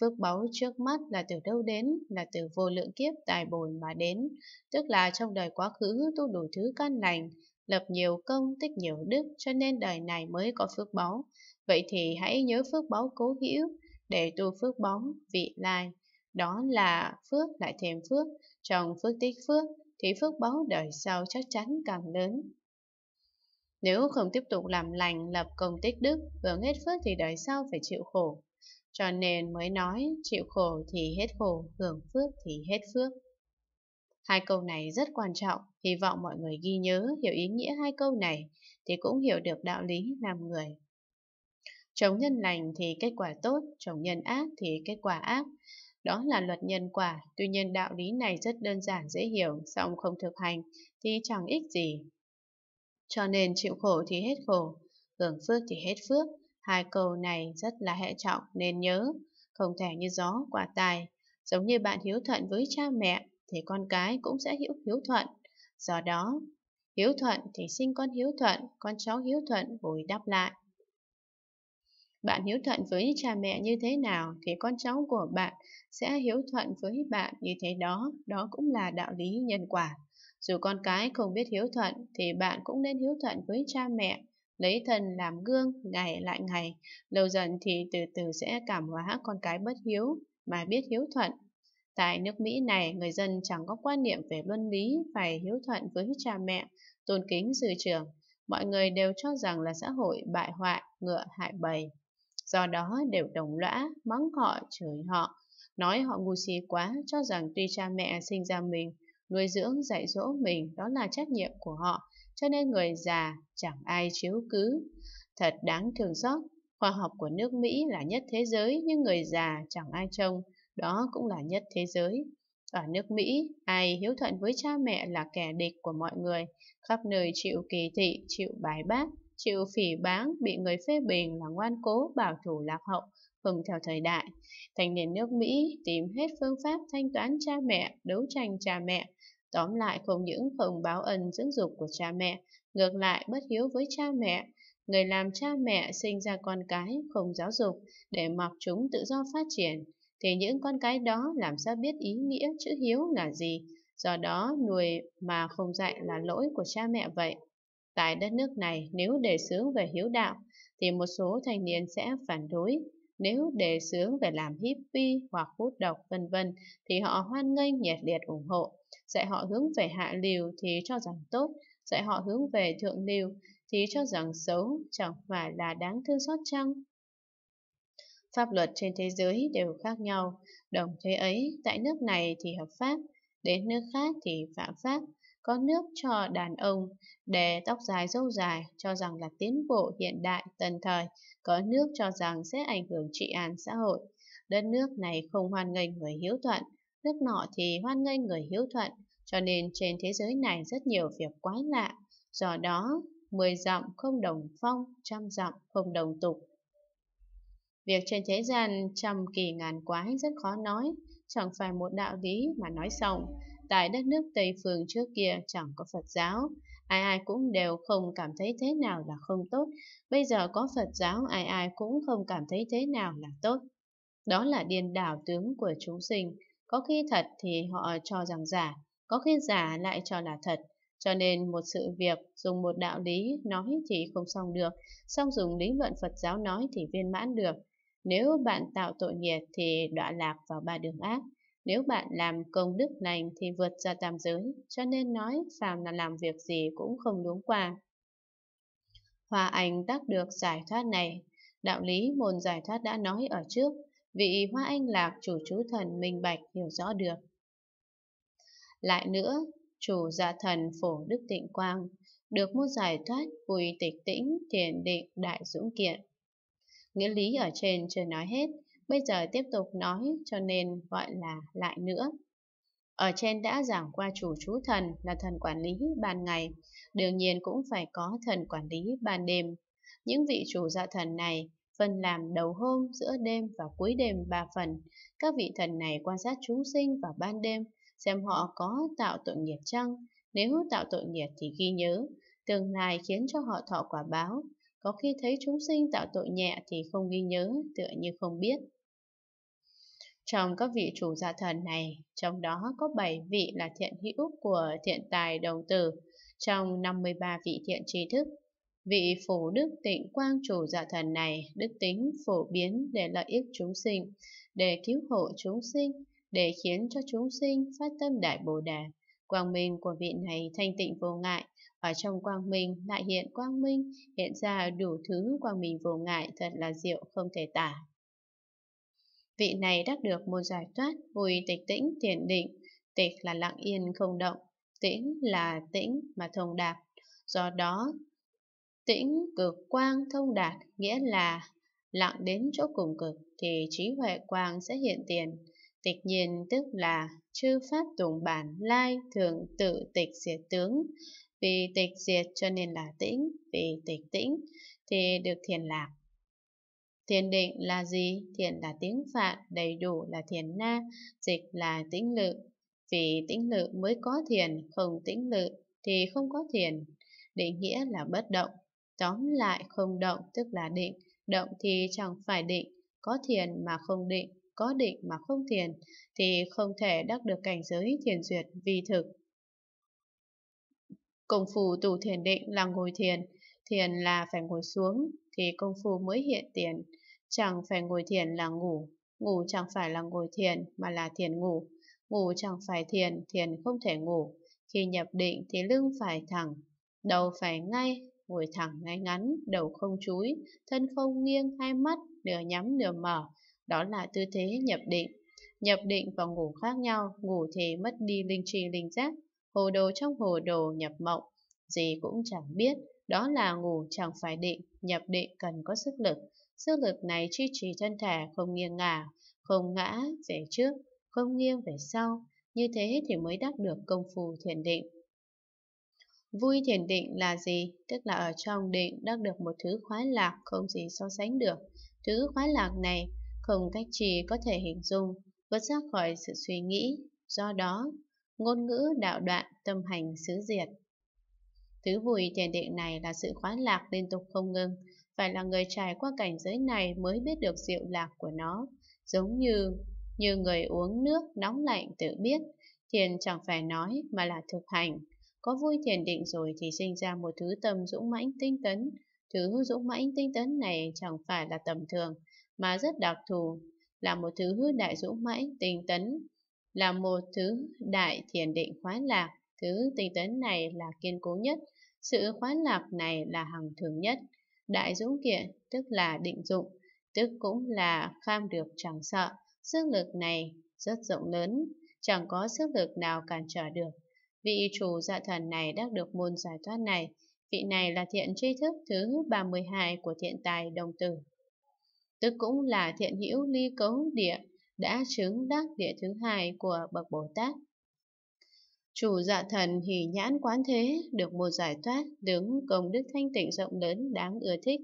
Phước báu trước mắt là từ đâu đến, là từ vô lượng kiếp tài bồi mà đến, tức là trong đời quá khứ tu đủ thứ căn lành, lập nhiều công tích nhiều đức cho nên đời này mới có phước báu, Vậy thì hãy nhớ phước báo cố hữu để tu phước báu vị lai. Đó là phước lại thêm phước, trong phước tích phước thì phước báo đời sau chắc chắn càng lớn. Nếu không tiếp tục làm lành, lập công tích đức, hưởng hết phước thì đời sau phải chịu khổ. Cho nên mới nói chịu khổ thì hết khổ, hưởng phước thì hết phước. Hai câu này rất quan trọng, hy vọng mọi người ghi nhớ, hiểu ý nghĩa hai câu này thì cũng hiểu được đạo lý làm người. Trồng nhân lành thì kết quả tốt, trồng nhân ác thì kết quả ác. Đó là luật nhân quả, tuy nhiên đạo lý này rất đơn giản dễ hiểu, song không thực hành thì chẳng ích gì. Cho nên chịu khổ thì hết khổ, hưởng phước thì hết phước. Hai câu này rất là hệ trọng nên nhớ, không thể như gió quả tài. Giống như bạn hiếu thuận với cha mẹ thì con cái cũng sẽ hiểu hiếu thuận. Do đó, hiếu thuận thì sinh con hiếu thuận, con cháu hiếu thuận bồi đáp lại. Bạn hiếu thuận với cha mẹ như thế nào thì con cháu của bạn sẽ hiếu thuận với bạn như thế đó, đó cũng là đạo lý nhân quả. Dù con cái không biết hiếu thuận thì bạn cũng nên hiếu thuận với cha mẹ, lấy thần làm gương ngày lại ngày, lâu dần thì từ từ sẽ cảm hóa con cái bất hiếu mà biết hiếu thuận. Tại nước Mỹ này, người dân chẳng có quan niệm về luân lý phải hiếu thuận với cha mẹ, tôn kính sư trưởng. Mọi người đều cho rằng là xã hội bại hoại, ngựa hại bầy do đó đều đồng lõa, mắng họ, chửi họ, nói họ ngu si quá, cho rằng tuy cha mẹ sinh ra mình, nuôi dưỡng, dạy dỗ mình, đó là trách nhiệm của họ, cho nên người già chẳng ai chiếu cứ. Thật đáng thương xót, khoa học của nước Mỹ là nhất thế giới, nhưng người già chẳng ai trông, đó cũng là nhất thế giới. Ở nước Mỹ, ai hiếu thuận với cha mẹ là kẻ địch của mọi người, khắp nơi chịu kỳ thị, chịu bài bác, chịu phỉ báng bị người phê bình là ngoan cố bảo thủ lạc hậu không vâng theo thời đại thành niên nước mỹ tìm hết phương pháp thanh toán cha mẹ đấu tranh cha mẹ tóm lại không những không báo ân dưỡng dục của cha mẹ ngược lại bất hiếu với cha mẹ người làm cha mẹ sinh ra con cái không giáo dục để mặc chúng tự do phát triển thì những con cái đó làm sao biết ý nghĩa chữ hiếu là gì do đó nuôi mà không dạy là lỗi của cha mẹ vậy Tại đất nước này, nếu đề xướng về hiếu đạo, thì một số thanh niên sẽ phản đối. Nếu đề xướng về làm hippie hoặc hút độc vân vân thì họ hoan nghênh nhiệt liệt ủng hộ. Dạy họ hướng về hạ liều thì cho rằng tốt, dạy họ hướng về thượng liều thì cho rằng xấu, chẳng phải là đáng thương xót chăng? Pháp luật trên thế giới đều khác nhau, đồng thế ấy tại nước này thì hợp pháp, đến nước khác thì phạm pháp, có nước cho đàn ông, để tóc dài dâu dài cho rằng là tiến bộ hiện đại tân thời, có nước cho rằng sẽ ảnh hưởng trị an xã hội. Đất nước này không hoan nghênh người hiếu thuận, nước nọ thì hoan nghênh người hiếu thuận, cho nên trên thế giới này rất nhiều việc quái lạ. Do đó, mười dặm không đồng phong, trăm dặm không đồng tục. Việc trên thế gian trăm kỳ ngàn quái rất khó nói, chẳng phải một đạo lý mà nói xong tại đất nước Tây Phương trước kia chẳng có Phật giáo, ai ai cũng đều không cảm thấy thế nào là không tốt, bây giờ có Phật giáo ai ai cũng không cảm thấy thế nào là tốt. Đó là điên đảo tướng của chúng sinh, có khi thật thì họ cho rằng giả, có khi giả lại cho là thật. Cho nên một sự việc dùng một đạo lý nói thì không xong được, xong dùng lý luận Phật giáo nói thì viên mãn được. Nếu bạn tạo tội nghiệp thì đọa lạc vào ba đường ác, nếu bạn làm công đức lành thì vượt ra tam giới, cho nên nói phàm là làm việc gì cũng không đúng qua. Hoa Anh tác được giải thoát này, đạo lý môn giải thoát đã nói ở trước, vị Hoa Anh Lạc chủ chú thần minh bạch hiểu rõ được. Lại nữa, chủ gia thần phổ đức tịnh quang, được môn giải thoát bùi tịch tĩnh thiền định đại dũng kiện. Nghĩa lý ở trên chưa nói hết, bây giờ tiếp tục nói cho nên gọi là lại nữa. Ở trên đã giảng qua chủ chú thần là thần quản lý ban ngày, đương nhiên cũng phải có thần quản lý ban đêm. Những vị chủ dạ thần này phân làm đầu hôm, giữa đêm và cuối đêm ba phần. Các vị thần này quan sát chúng sinh vào ban đêm, xem họ có tạo tội nghiệp chăng. Nếu tạo tội nghiệp thì ghi nhớ, tương lai khiến cho họ thọ quả báo. Có khi thấy chúng sinh tạo tội nhẹ thì không ghi nhớ, tựa như không biết. Trong các vị chủ gia thần này, trong đó có 7 vị là thiện hữu của thiện tài đồng tử, trong 53 vị thiện trí thức. Vị phổ đức tịnh quang chủ giả thần này, đức tính phổ biến để lợi ích chúng sinh, để cứu hộ chúng sinh, để khiến cho chúng sinh phát tâm đại bồ đề Quang minh của vị này thanh tịnh vô ngại, ở trong quang minh lại hiện quang minh, hiện ra đủ thứ quang minh vô ngại thật là diệu không thể tả. Vị này đắc được một giải thoát, vui tịch tĩnh thiền định, tịch là lặng yên không động, tĩnh là tĩnh mà thông đạt. Do đó, tĩnh cực quang thông đạt nghĩa là lặng đến chỗ cùng cực thì trí huệ quang sẽ hiện tiền. Tịch nhiên tức là chư pháp tùng bản lai thường tự tịch diệt tướng. Vì tịch diệt cho nên là tĩnh, vì tịch tĩnh thì được thiền lạc. Thiền định là gì? Thiền là tiếng Phạn, đầy đủ là thiền na, dịch là tĩnh lự. Vì tĩnh lự mới có thiền, không tĩnh lự thì không có thiền. Định nghĩa là bất động. Tóm lại không động tức là định, động thì chẳng phải định, có thiền mà không định, có định mà không thiền thì không thể đắc được cảnh giới thiền duyệt vi thực. Công phu tù thiền định là ngồi thiền, thiền là phải ngồi xuống, thì công phu mới hiện tiền. Chẳng phải ngồi thiền là ngủ, ngủ chẳng phải là ngồi thiền mà là thiền ngủ. Ngủ chẳng phải thiền, thiền không thể ngủ. Khi nhập định thì lưng phải thẳng, đầu phải ngay, ngồi thẳng ngay ngắn, đầu không chúi, thân không nghiêng, hai mắt nửa nhắm nửa mở. Đó là tư thế nhập định. Nhập định và ngủ khác nhau, ngủ thì mất đi linh trì linh giác, hồ đồ trong hồ đồ nhập mộng, gì cũng chẳng biết, đó là ngủ chẳng phải định, nhập định cần có sức lực. Sức lực này duy trì thân thể không nghiêng ngả, không ngã về trước, không nghiêng về sau. Như thế thì mới đắc được công phu thiền định. Vui thiền định là gì? Tức là ở trong định đắc được một thứ khoái lạc không gì so sánh được. Thứ khoái lạc này không cách gì có thể hình dung, vượt ra khỏi sự suy nghĩ. Do đó, ngôn ngữ đạo đoạn tâm hành xứ diệt Thứ vui thiền định này là sự khoái lạc liên tục không ngừng, phải là người trải qua cảnh giới này mới biết được diệu lạc của nó, giống như như người uống nước nóng lạnh tự biết, thiền chẳng phải nói mà là thực hành. Có vui thiền định rồi thì sinh ra một thứ tâm dũng mãnh tinh tấn, thứ dũng mãnh tinh tấn này chẳng phải là tầm thường, mà rất đặc thù, là một thứ đại dũng mãnh tinh tấn, là một thứ đại thiền định khoái lạc, thứ tinh tấn này là kiên cố nhất, sự khoái lạc này là hằng thường nhất. Đại dũng kiện tức là định dụng, tức cũng là kham được chẳng sợ. Sức lực này rất rộng lớn, chẳng có sức lực nào cản trở được. Vị chủ dạ thần này đã được môn giải thoát này. Vị này là thiện tri thức thứ 32 của thiện tài đồng tử. Tức cũng là thiện hữu ly cấu địa, đã chứng đắc địa thứ hai của bậc Bồ Tát. Chủ dạ thần hỉ nhãn quán thế, được một giải thoát, đứng công đức thanh tịnh rộng lớn đáng ưa thích.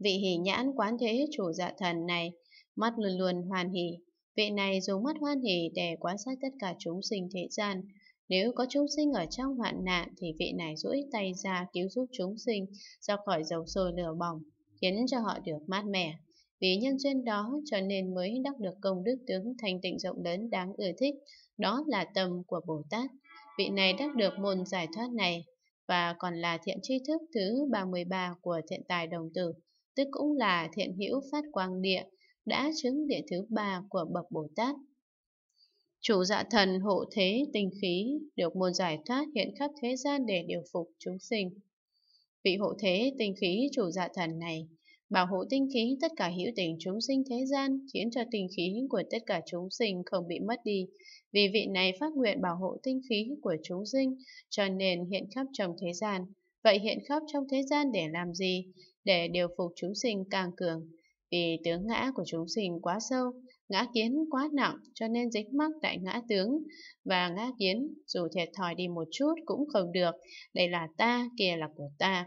Vị hỉ nhãn quán thế chủ dạ thần này, mắt luôn luôn hoàn hỉ. Vị này dùng mắt hoan hỉ để quan sát tất cả chúng sinh thế gian. Nếu có chúng sinh ở trong hoạn nạn thì vị này duỗi tay ra cứu giúp chúng sinh ra khỏi dầu sôi lửa bỏng, khiến cho họ được mát mẻ. Vì nhân duyên đó cho nên mới đắc được công đức tướng thanh tịnh rộng lớn đáng ưa thích, đó là tâm của Bồ Tát. Vị này đắc được môn giải thoát này và còn là thiện tri thức thứ 33 của thiện tài đồng tử, tức cũng là thiện hữu phát quang địa, đã chứng địa thứ ba của bậc Bồ Tát. Chủ dạ thần hộ thế tinh khí, được môn giải thoát hiện khắp thế gian để điều phục chúng sinh. Vị hộ thế tinh khí chủ dạ thần này Bảo hộ tinh khí tất cả hữu tình chúng sinh thế gian khiến cho tinh khí của tất cả chúng sinh không bị mất đi. Vì vị này phát nguyện bảo hộ tinh khí của chúng sinh cho nên hiện khắp trong thế gian. Vậy hiện khắp trong thế gian để làm gì? Để điều phục chúng sinh càng cường. Vì tướng ngã của chúng sinh quá sâu, ngã kiến quá nặng cho nên dính mắc tại ngã tướng và ngã kiến dù thiệt thòi đi một chút cũng không được. Đây là ta, kia là của ta.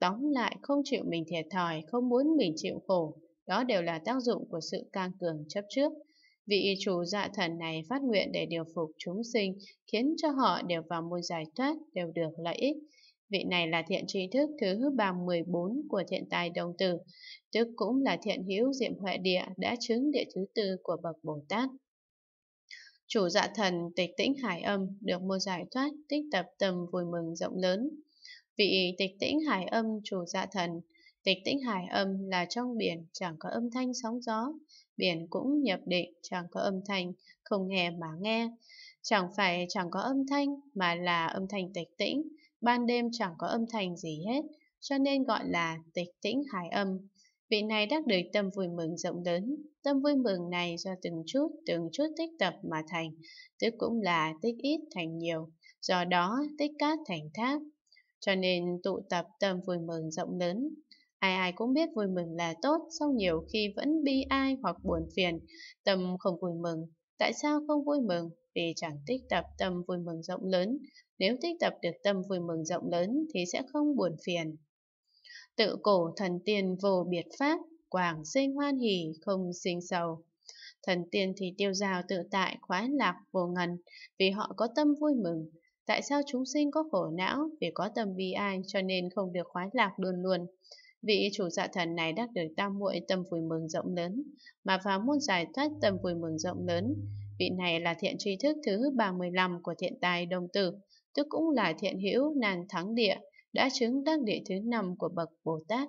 Tóm lại, không chịu mình thiệt thòi, không muốn mình chịu khổ, đó đều là tác dụng của sự càng cường chấp trước. Vị chủ dạ thần này phát nguyện để điều phục chúng sinh, khiến cho họ đều vào môi giải thoát, đều được lợi ích. Vị này là thiện trí thức thứ 314 của thiện tài đồng tử, tức cũng là thiện hữu diệm huệ địa đã chứng địa thứ tư của bậc Bồ Tát. Chủ dạ thần tịch tĩnh hải âm được mô giải thoát, tích tập tầm vui mừng rộng lớn, Vị tịch tĩnh hải âm chủ dạ thần, tịch tĩnh hải âm là trong biển chẳng có âm thanh sóng gió, biển cũng nhập định chẳng có âm thanh, không nghe mà nghe. Chẳng phải chẳng có âm thanh mà là âm thanh tịch tĩnh, ban đêm chẳng có âm thanh gì hết, cho nên gọi là tịch tĩnh hải âm. Vị này đắc được tâm vui mừng rộng lớn, tâm vui mừng này do từng chút từng chút tích tập mà thành, tức cũng là tích ít thành nhiều, do đó tích cát thành tháp, cho nên tụ tập tâm vui mừng rộng lớn. Ai ai cũng biết vui mừng là tốt, song nhiều khi vẫn bi ai hoặc buồn phiền, tâm không vui mừng. Tại sao không vui mừng? Vì chẳng tích tập tâm vui mừng rộng lớn. Nếu tích tập được tâm vui mừng rộng lớn thì sẽ không buồn phiền. Tự cổ thần tiên vô biệt pháp, quảng sinh hoan hỷ, không sinh sầu. Thần tiên thì tiêu giao tự tại khoái lạc vô ngần, vì họ có tâm vui mừng, Tại sao chúng sinh có khổ não vì có tâm bi ai cho nên không được khoái lạc luôn luôn. Vị chủ dạ thần này đắc được tam muội tâm vui mừng rộng lớn, mà vào môn giải thoát tâm vui mừng rộng lớn. Vị này là thiện tri thức thứ 35 của thiện tài đồng tử, tức cũng là thiện hữu nàn thắng địa, đã chứng đắc địa thứ năm của bậc Bồ Tát.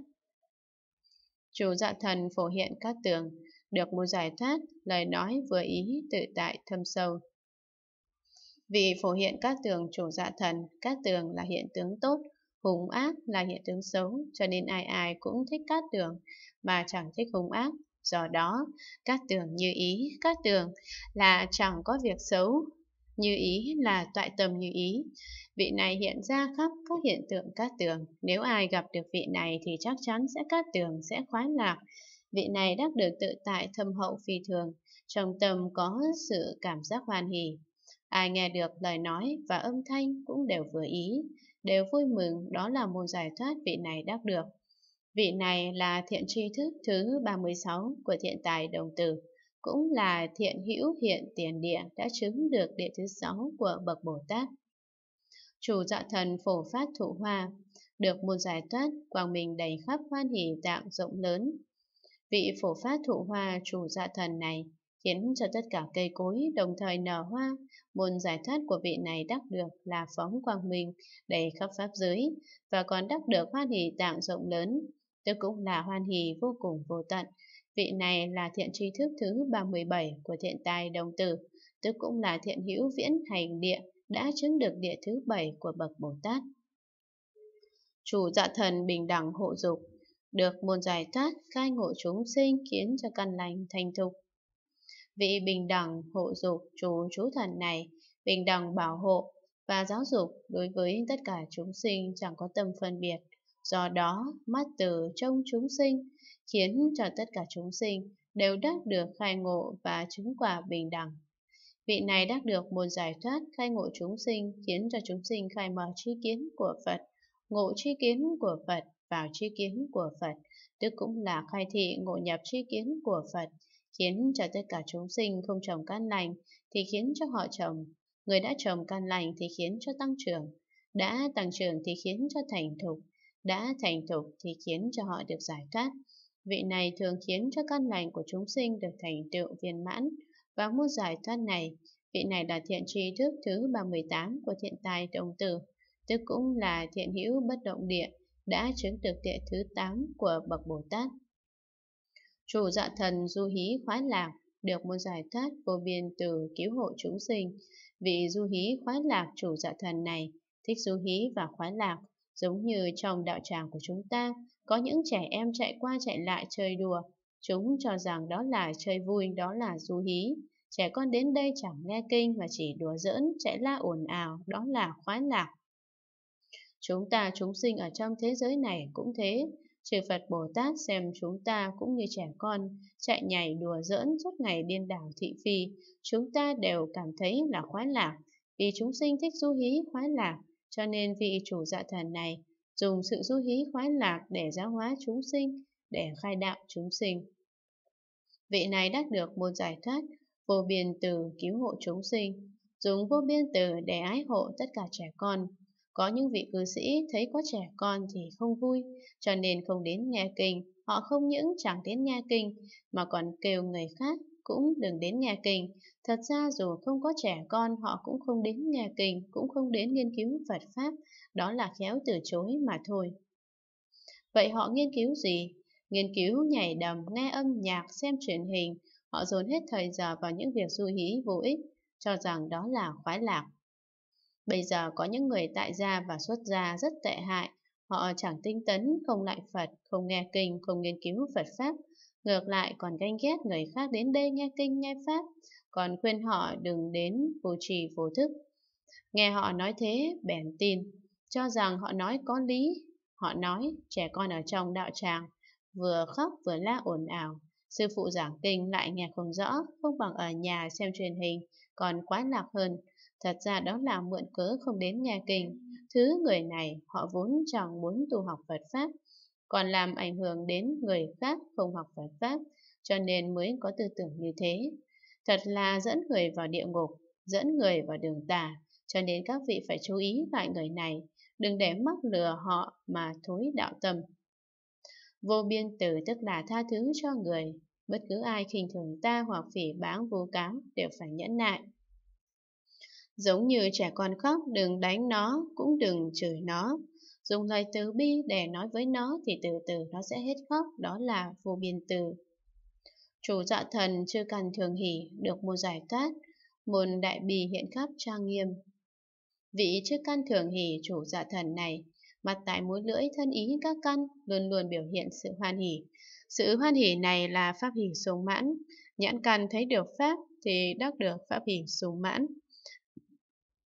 Chủ dạ thần phổ hiện các tường, được một giải thoát, lời nói vừa ý tự tại thâm sâu. Vì phổ hiện các tường chủ dạ thần, các tường là hiện tướng tốt, hùng ác là hiện tướng xấu, cho nên ai ai cũng thích các tường mà chẳng thích hùng ác. Do đó, các tường như ý, các tường là chẳng có việc xấu, như ý là toại tâm như ý. Vị này hiện ra khắp các hiện tượng các tường. Nếu ai gặp được vị này thì chắc chắn sẽ các tường, sẽ khoái lạc. Vị này đắc được tự tại thâm hậu phi thường, trong tâm có sự cảm giác hoàn hỷ. Ai nghe được lời nói và âm thanh cũng đều vừa ý, đều vui mừng đó là môn giải thoát vị này đắc được. Vị này là thiện tri thức thứ 36 của thiện tài đồng tử, cũng là thiện hữu hiện tiền địa đã chứng được địa thứ sáu của Bậc Bồ Tát. Chủ dạ thần phổ phát thụ hoa, được môn giải thoát, quang minh đầy khắp hoan hỷ tạng rộng lớn. Vị phổ phát thụ hoa chủ dạ thần này khiến cho tất cả cây cối đồng thời nở hoa. Môn giải thoát của vị này đắc được là phóng quang minh đầy khắp pháp giới và còn đắc được hoan hỷ tạng rộng lớn, tức cũng là hoan hỷ vô cùng vô tận. Vị này là thiện tri thức thứ 37 của thiện tài đồng tử, tức cũng là thiện hữu viễn hành địa đã chứng được địa thứ 7 của bậc Bồ Tát. Chủ dạ thần bình đẳng hộ dục, được môn giải thoát khai ngộ chúng sinh khiến cho căn lành thành thục Vị bình đẳng hộ dục chú chú thần này, bình đẳng bảo hộ và giáo dục đối với tất cả chúng sinh chẳng có tâm phân biệt. Do đó, mắt từ trong chúng sinh khiến cho tất cả chúng sinh đều đắc được khai ngộ và chứng quả bình đẳng. Vị này đắc được một giải thoát khai ngộ chúng sinh khiến cho chúng sinh khai mở trí kiến của Phật, ngộ trí kiến của Phật vào trí kiến của Phật, tức cũng là khai thị ngộ nhập trí kiến của Phật, khiến cho tất cả chúng sinh không trồng căn lành thì khiến cho họ trồng, người đã trồng căn lành thì khiến cho tăng trưởng, đã tăng trưởng thì khiến cho thành thục, đã thành thục thì khiến cho họ được giải thoát. Vị này thường khiến cho căn lành của chúng sinh được thành tựu viên mãn, và muốn giải thoát này, vị này là thiện tri thức thứ 38 của thiện tài đồng tử, tức cũng là thiện hữu bất động địa, đã chứng được địa thứ 8 của Bậc Bồ Tát. Chủ dạ thần du hí khoái lạc, được một giải thoát vô biên từ cứu hộ chúng sinh. Vị du hí khoái lạc chủ dạ thần này thích du hí và khoái lạc, giống như trong đạo tràng của chúng ta, có những trẻ em chạy qua chạy lại chơi đùa. Chúng cho rằng đó là chơi vui, đó là du hí. Trẻ con đến đây chẳng nghe kinh mà chỉ đùa giỡn, chạy la ồn ào, đó là khoái lạc. Chúng ta chúng sinh ở trong thế giới này cũng thế, Chư Phật Bồ Tát xem chúng ta cũng như trẻ con, chạy nhảy đùa giỡn suốt ngày điên đảo thị phi, chúng ta đều cảm thấy là khoái lạc, vì chúng sinh thích du hí khoái lạc, cho nên vị chủ dạ thần này dùng sự du hí khoái lạc để giáo hóa chúng sinh, để khai đạo chúng sinh. Vị này đắc được một giải thoát, vô biên từ cứu hộ chúng sinh, dùng vô biên từ để ái hộ tất cả trẻ con, có những vị cư sĩ thấy có trẻ con thì không vui, cho nên không đến nghe kinh. Họ không những chẳng đến nghe kinh, mà còn kêu người khác cũng đừng đến nghe kinh. Thật ra dù không có trẻ con, họ cũng không đến nghe kinh, cũng không đến nghiên cứu Phật Pháp. Đó là khéo từ chối mà thôi. Vậy họ nghiên cứu gì? Nghiên cứu nhảy đầm, nghe âm nhạc, xem truyền hình. Họ dồn hết thời giờ vào những việc du hí vô ích, cho rằng đó là khoái lạc. Bây giờ có những người tại gia và xuất gia rất tệ hại, họ chẳng tinh tấn, không lại Phật, không nghe kinh, không nghiên cứu Phật Pháp, ngược lại còn ganh ghét người khác đến đây nghe kinh, nghe Pháp, còn khuyên họ đừng đến vô trì vô thức. Nghe họ nói thế, bèn tin, cho rằng họ nói có lý. Họ nói, trẻ con ở trong đạo tràng, vừa khóc vừa la ồn ào. Sư phụ giảng kinh lại nghe không rõ, không bằng ở nhà xem truyền hình, còn quá lạc hơn. Thật ra đó là mượn cớ không đến nhà kinh. Thứ người này họ vốn chẳng muốn tu học Phật Pháp, còn làm ảnh hưởng đến người khác không học Phật Pháp, cho nên mới có tư tưởng như thế. Thật là dẫn người vào địa ngục, dẫn người vào đường tà, cho nên các vị phải chú ý loại người này, đừng để mắc lừa họ mà thối đạo tâm. Vô biên tử tức là tha thứ cho người, bất cứ ai khinh thường ta hoặc phỉ báng vô cáo đều phải nhẫn nại. Giống như trẻ con khóc, đừng đánh nó, cũng đừng chửi nó. Dùng lời từ bi để nói với nó thì từ từ nó sẽ hết khóc, đó là vô biên từ. Chủ dạ thần chưa cần thường hỉ được một giải thoát, môn đại bì hiện khắp trang nghiêm. Vị chưa căn thường hỉ chủ dạ thần này, mặt tại mũi lưỡi thân ý các căn luôn luôn biểu hiện sự hoan hỉ. Sự hoan hỉ này là pháp hỉ sung mãn, nhãn căn thấy được pháp thì đắc được pháp hỉ sung mãn.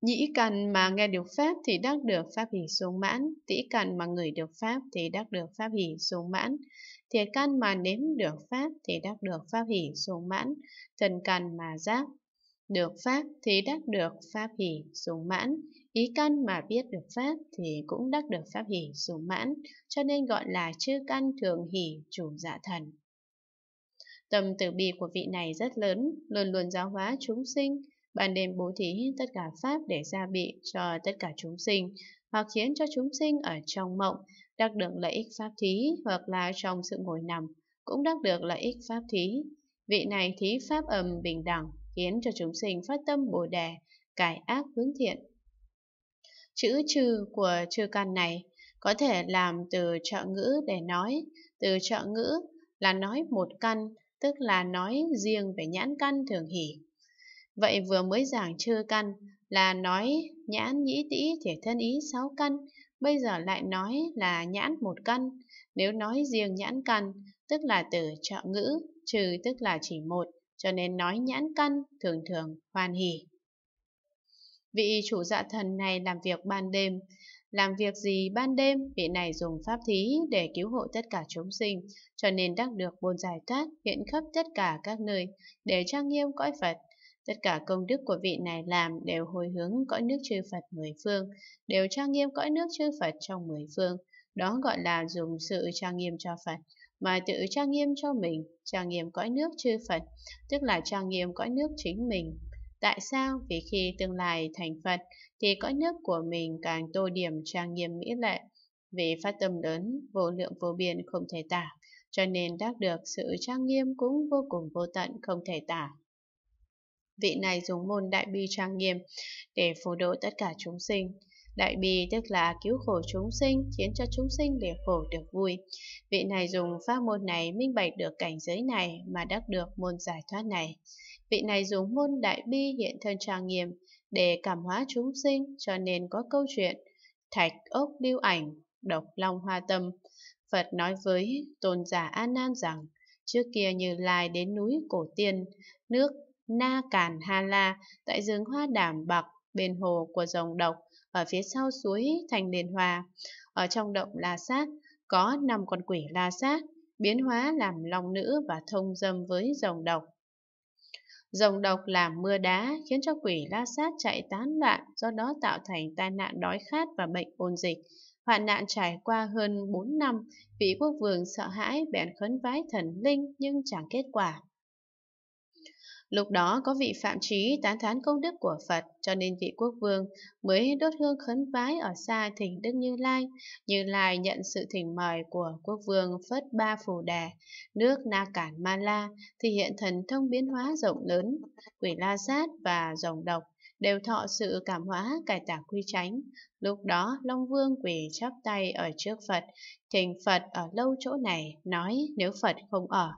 Nhĩ cần mà nghe được Pháp thì đắc được Pháp hỷ xuống mãn, tỷ cần mà ngửi được Pháp thì đắc được Pháp hỷ xuống mãn, thiệt căn mà nếm được Pháp thì đắc được Pháp hỷ xuống mãn, thần cần mà giác được Pháp thì đắc được Pháp hỷ xuống mãn, ý căn mà biết được Pháp thì cũng đắc được Pháp hỷ xuống mãn, cho nên gọi là chư căn thường hỷ chủ dạ thần. Tâm tử bi của vị này rất lớn, luôn luôn giáo hóa chúng sinh, bạn nên bố thí tất cả pháp để gia bị cho tất cả chúng sinh, hoặc khiến cho chúng sinh ở trong mộng đắc được lợi ích pháp thí hoặc là trong sự ngồi nằm cũng đắc được lợi ích pháp thí. Vị này thí pháp âm bình đẳng, khiến cho chúng sinh phát tâm bồ đề, cải ác hướng thiện. Chữ trừ của trừ căn này có thể làm từ trợ ngữ để nói, từ trợ ngữ là nói một căn, tức là nói riêng về nhãn căn thường hỉ Vậy vừa mới giảng chư căn là nói nhãn nhĩ tĩ thể thân ý sáu căn, bây giờ lại nói là nhãn một căn. Nếu nói riêng nhãn căn, tức là từ trợ ngữ, trừ tức là chỉ một, cho nên nói nhãn căn thường thường hoàn hỉ. Vị chủ dạ thần này làm việc ban đêm, làm việc gì ban đêm, vị này dùng pháp thí để cứu hộ tất cả chúng sinh, cho nên đắc được bồn giải thoát, hiện khắp tất cả các nơi, để trang nghiêm cõi Phật Tất cả công đức của vị này làm đều hồi hướng cõi nước chư Phật mười phương, đều trang nghiêm cõi nước chư Phật trong mười phương. Đó gọi là dùng sự trang nghiêm cho Phật, mà tự trang nghiêm cho mình, trang nghiêm cõi nước chư Phật, tức là trang nghiêm cõi nước chính mình. Tại sao? Vì khi tương lai thành Phật, thì cõi nước của mình càng tô điểm trang nghiêm mỹ lệ, vì phát tâm lớn, vô lượng vô biên không thể tả, cho nên đắc được sự trang nghiêm cũng vô cùng vô tận không thể tả. Vị này dùng môn đại bi trang nghiêm để phù độ tất cả chúng sinh. Đại bi tức là cứu khổ chúng sinh, khiến cho chúng sinh để khổ được vui. Vị này dùng pháp môn này minh bạch được cảnh giới này mà đắc được môn giải thoát này. Vị này dùng môn đại bi hiện thân trang nghiêm để cảm hóa chúng sinh cho nên có câu chuyện Thạch ốc điêu ảnh, độc long hoa tâm. Phật nói với tôn giả An Nan rằng trước kia Như Lai đến núi Cổ Tiên, nước Na Càn Hà La tại rừng hoa đảm bạc bên hồ của rồng độc ở phía sau suối thành đền hòa. Ở trong động La Sát có năm con quỷ La Sát biến hóa làm long nữ và thông dâm với rồng độc. Rồng độc làm mưa đá khiến cho quỷ La Sát chạy tán loạn, do đó tạo thành tai nạn đói khát và bệnh ôn dịch. Hoạn nạn trải qua hơn 4 năm, vị quốc vương sợ hãi bèn khấn vái thần linh nhưng chẳng kết quả. Lúc đó có vị Phạm Trí tán thán công đức của Phật cho nên vị quốc vương mới đốt hương khấn vái ở xa thỉnh Đức Như Lai. Như Lai nhận sự thỉnh mời của quốc vương Phất Ba Phù Đà, nước Na Cản Ma La thì hiện thần thông biến hóa rộng lớn, quỷ La Sát và rồng độc đều thọ sự cảm hóa cải tả quy tránh. Lúc đó Long Vương quỳ chắp tay ở trước Phật, thỉnh Phật ở lâu chỗ này, nói nếu Phật không ở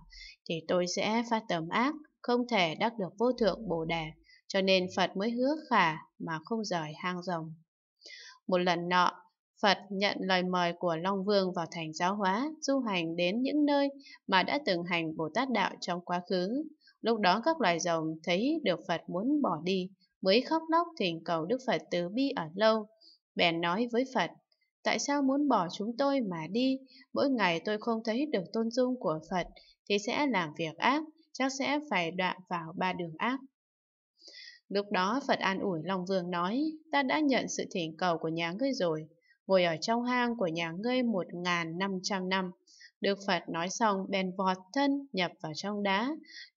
thì tôi sẽ phát tầm ác không thể đắc được vô thượng bồ đề, cho nên Phật mới hứa khả mà không rời hang rồng. Một lần nọ, Phật nhận lời mời của Long Vương vào thành giáo hóa, du hành đến những nơi mà đã từng hành Bồ Tát Đạo trong quá khứ. Lúc đó các loài rồng thấy được Phật muốn bỏ đi, mới khóc lóc thỉnh cầu Đức Phật từ bi ở lâu. Bèn nói với Phật, tại sao muốn bỏ chúng tôi mà đi? Mỗi ngày tôi không thấy được tôn dung của Phật thì sẽ làm việc ác, chắc sẽ phải đọa vào ba đường ác. Lúc đó Phật an ủi Long Vương nói, ta đã nhận sự thỉnh cầu của nhà ngươi rồi, ngồi ở trong hang của nhà ngươi một ngàn năm. trăm năm. Được Phật nói xong bèn vọt thân nhập vào trong đá,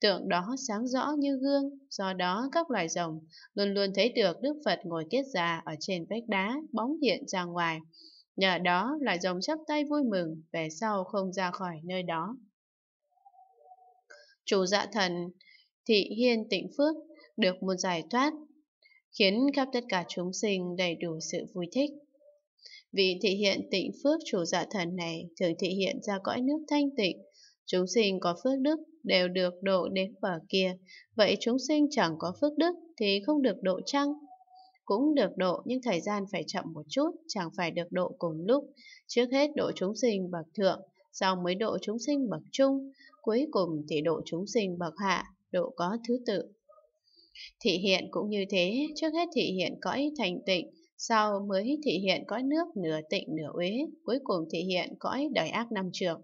tượng đó sáng rõ như gương, do đó các loài rồng luôn luôn thấy được Đức Phật ngồi kiết già ở trên vách đá, bóng hiện ra ngoài. Nhờ đó loài rồng chắp tay vui mừng, về sau không ra khỏi nơi đó chủ dạ thần thị hiên tịnh phước được một giải thoát, khiến khắp tất cả chúng sinh đầy đủ sự vui thích. Vị thị hiện tịnh phước chủ dạ thần này thường thị hiện ra cõi nước thanh tịnh, chúng sinh có phước đức đều được độ đến bờ kia, vậy chúng sinh chẳng có phước đức thì không được độ chăng? Cũng được độ nhưng thời gian phải chậm một chút, chẳng phải được độ cùng lúc, trước hết độ chúng sinh bậc thượng, sau mới độ chúng sinh bậc trung, cuối cùng thì độ chúng sinh bậc hạ, độ có thứ tự. Thị hiện cũng như thế, trước hết thị hiện cõi thành tịnh, sau mới thị hiện cõi nước nửa tịnh nửa uế, cuối cùng thị hiện cõi đời ác năm trược.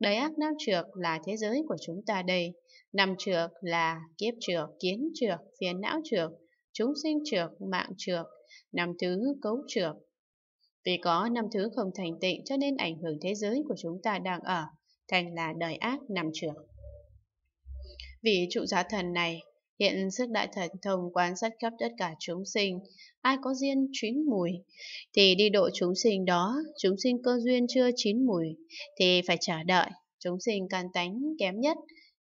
Đời ác năm trược là thế giới của chúng ta đây, năm trược là kiếp trược, kiến trược, phiền não trược, chúng sinh trược, mạng trược, năm thứ cấu trược, vì có năm thứ không thành tịnh cho nên ảnh hưởng thế giới của chúng ta đang ở, thành là đời ác nằm trược. vì trụ giá thần này, hiện sức đại thần thông quan sát khắp tất cả chúng sinh, ai có duyên chín mùi, thì đi độ chúng sinh đó, chúng sinh cơ duyên chưa chín mùi, thì phải chờ đợi, chúng sinh can tánh kém nhất,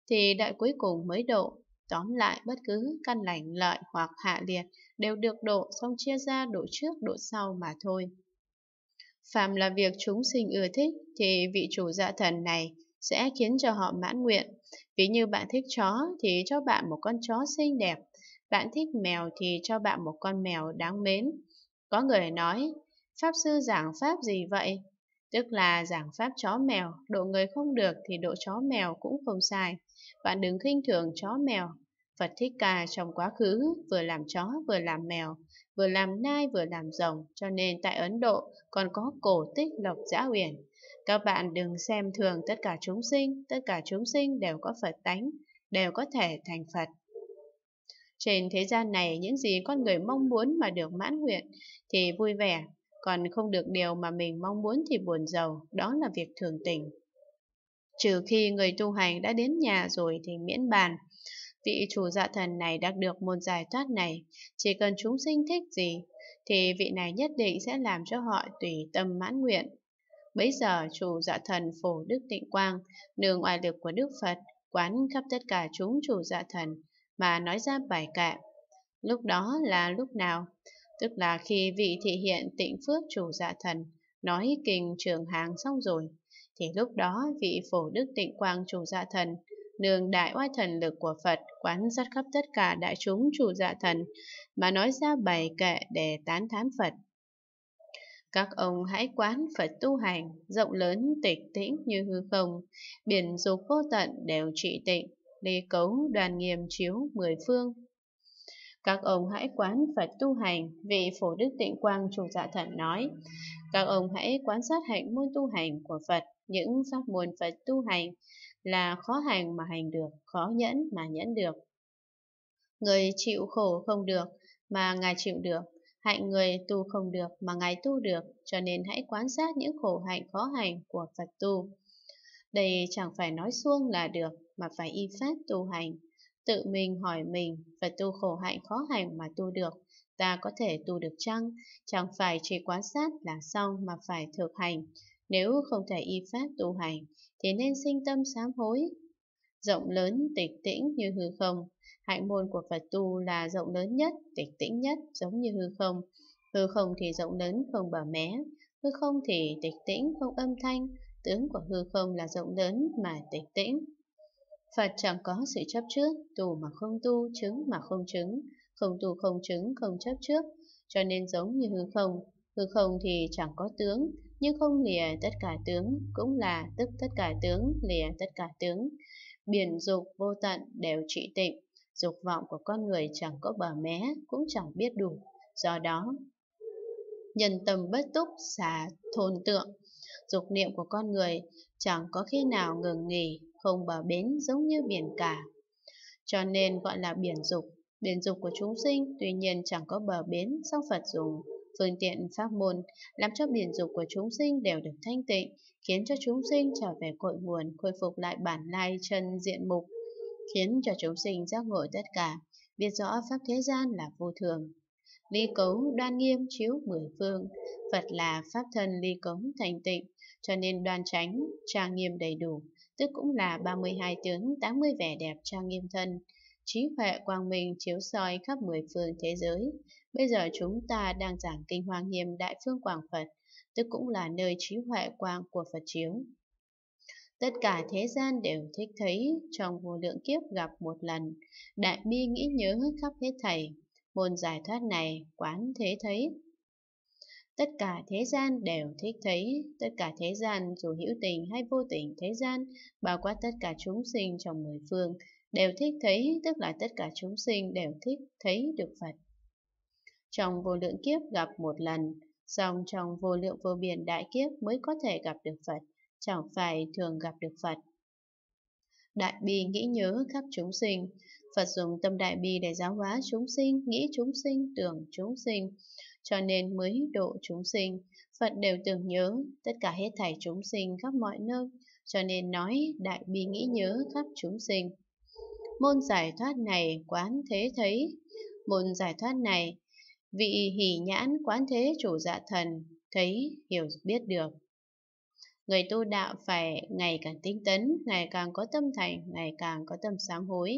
thì đại cuối cùng mới độ. Tóm lại, bất cứ căn lành lợi hoặc hạ liệt đều được độ xong chia ra độ trước độ sau mà thôi phàm là việc chúng sinh ưa thích thì vị chủ dạ thần này sẽ khiến cho họ mãn nguyện. Ví như bạn thích chó thì cho bạn một con chó xinh đẹp, bạn thích mèo thì cho bạn một con mèo đáng mến. Có người nói, Pháp sư giảng Pháp gì vậy? Tức là giảng Pháp chó mèo, độ người không được thì độ chó mèo cũng không sai. Bạn đừng khinh thường chó mèo. Phật Thích Ca trong quá khứ vừa làm chó vừa làm mèo, vừa làm nai vừa làm rồng, cho nên tại Ấn Độ còn có cổ tích Lộc Giã Uyển. Các bạn đừng xem thường tất cả chúng sinh, tất cả chúng sinh đều có Phật tánh, đều có thể thành Phật. Trên thế gian này, những gì con người mong muốn mà được mãn nguyện thì vui vẻ, còn không được điều mà mình mong muốn thì buồn giàu, đó là việc thường tình. Trừ khi người tu hành đã đến nhà rồi thì miễn bàn, vị chủ dạ thần này đạt được môn giải thoát này, chỉ cần chúng sinh thích gì, thì vị này nhất định sẽ làm cho họ tùy tâm mãn nguyện. bây giờ chủ dạ thần phổ Đức Tịnh Quang, nương oai lực của Đức Phật, quán khắp tất cả chúng chủ dạ thần, mà nói ra bài kệ. Lúc đó là lúc nào? Tức là khi vị thị hiện tịnh phước chủ dạ thần, nói kinh trường hàng xong rồi, thì lúc đó vị phổ đức tịnh quang chủ dạ thần nương đại oai thần lực của Phật quán sát khắp tất cả đại chúng chủ dạ thần mà nói ra bày kệ để tán thán Phật. Các ông hãy quán Phật tu hành, rộng lớn tịch tĩnh như hư không, biển dục vô tận đều trị tịnh, ly cấu đoàn nghiêm chiếu mười phương. Các ông hãy quán Phật tu hành, vị phổ đức tịnh quang chủ dạ thần nói. Các ông hãy quán sát hạnh môn tu hành của Phật, những pháp môn Phật tu hành, là khó hành mà hành được, khó nhẫn mà nhẫn được. Người chịu khổ không được mà Ngài chịu được, hạnh người tu không được mà Ngài tu được, cho nên hãy quan sát những khổ hạnh khó hành của Phật tu. Đây chẳng phải nói suông là được, mà phải y pháp tu hành. Tự mình hỏi mình, Phật tu khổ hạnh khó hành mà tu được, ta có thể tu được chăng? Chẳng phải chỉ quan sát là xong mà phải thực hành, nếu không thể y pháp tu hành thì nên sinh tâm sám hối. Rộng lớn tịch tĩnh như hư không, hạnh môn của Phật tu là rộng lớn nhất, tịch tĩnh nhất, giống như hư không. Hư không thì rộng lớn không bờ mé, hư không thì tịch tĩnh không âm thanh, tướng của hư không là rộng lớn mà tịch tĩnh. Phật chẳng có sự chấp trước, tu mà không tu, chứng mà không chứng, không tu không chứng, không chấp trước, cho nên giống như hư không. Hư không thì chẳng có tướng, nhưng không lìa tất cả tướng, cũng là tức tất cả tướng, lìa tất cả tướng. Biển dục vô tận đều trị tịnh, dục vọng của con người chẳng có bờ mé, cũng chẳng biết đủ. Do đó, nhân tâm bất túc, xả thôn tượng, dục niệm của con người chẳng có khi nào ngừng nghỉ, không bờ bến giống như biển cả. Cho nên gọi là biển dục. Biển dục của chúng sinh tuy nhiên chẳng có bờ bến, song Phật dùng phương tiện pháp môn, làm cho biển dục của chúng sinh đều được thanh tịnh, khiến cho chúng sinh trở về cội nguồn, khôi phục lại bản lai chân diện mục, khiến cho chúng sinh giác ngộ tất cả, biết rõ pháp thế gian là vô thường. Ly cấu đoan nghiêm chiếu mười phương, Phật là pháp thân ly cấu thành tịnh, cho nên đoan tránh, trang nghiêm đầy đủ, tức cũng là 32 tướng 80 vẻ đẹp trang nghiêm thân, trí huệ quang minh chiếu soi khắp mười phương thế giới, Bây giờ chúng ta đang giảng kinh Hoàng Nghiêm Đại Phương Quảng Phật, tức cũng là nơi trí huệ quang của Phật chiếu. Tất cả thế gian đều thích thấy, trong vô lượng kiếp gặp một lần, đại bi nghĩ nhớ khắp hết thầy môn giải thoát này quán thế thấy. Tất cả thế gian đều thích thấy, tất cả thế gian dù hữu tình hay vô tình thế gian, bao quát tất cả chúng sinh trong mười phương, đều thích thấy, tức là tất cả chúng sinh đều thích thấy được Phật trong vô lượng kiếp gặp một lần, song trong vô lượng vô biên đại kiếp mới có thể gặp được Phật, chẳng phải thường gặp được Phật. Đại bi nghĩ nhớ khắp chúng sinh, Phật dùng tâm đại bi để giáo hóa chúng sinh, nghĩ chúng sinh, tưởng chúng sinh, cho nên mới độ chúng sinh. Phật đều tưởng nhớ tất cả hết thảy chúng sinh khắp mọi nơi, cho nên nói đại bi nghĩ nhớ khắp chúng sinh. Môn giải thoát này quán thế thấy, môn giải thoát này Vị hỉ nhãn quán thế chủ dạ thần, thấy, hiểu biết được. Người tu đạo phải ngày càng tinh tấn, ngày càng có tâm thành, ngày càng có tâm sáng hối.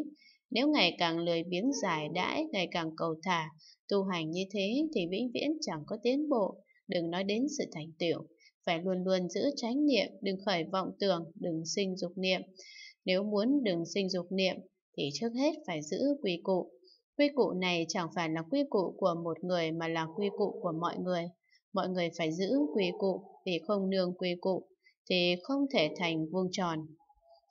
Nếu ngày càng lười biếng giải đãi, ngày càng cầu thả, tu hành như thế thì vĩnh viễn chẳng có tiến bộ, đừng nói đến sự thành tựu. Phải luôn luôn giữ chánh niệm, đừng khởi vọng tưởng, đừng sinh dục niệm. Nếu muốn đừng sinh dục niệm thì trước hết phải giữ quỳ cụ, Quy củ này chẳng phải là quy củ của một người mà là quy củ của mọi người. Mọi người phải giữ quy củ vì không nương quy củ thì không thể thành vuông tròn.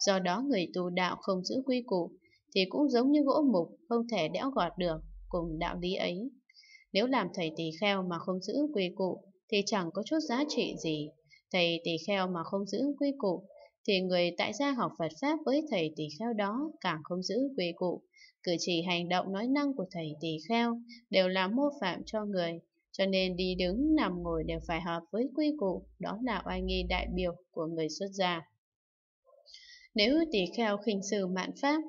Do đó người tu đạo không giữ quy củ thì cũng giống như gỗ mục không thể đẽo gọt được cùng đạo lý ấy. Nếu làm thầy tỳ kheo mà không giữ quy củ thì chẳng có chút giá trị gì. Thầy tỳ kheo mà không giữ quy củ thì người tại gia học Phật Pháp với thầy tỳ kheo đó càng không giữ quy củ. Cử chỉ hành động nói năng của thầy tỳ kheo đều là mô phạm cho người, cho nên đi đứng nằm ngồi đều phải hợp với quy củ, đó là oai nghi đại biểu của người xuất gia. Nếu tỳ kheo khinh sư mạn Pháp,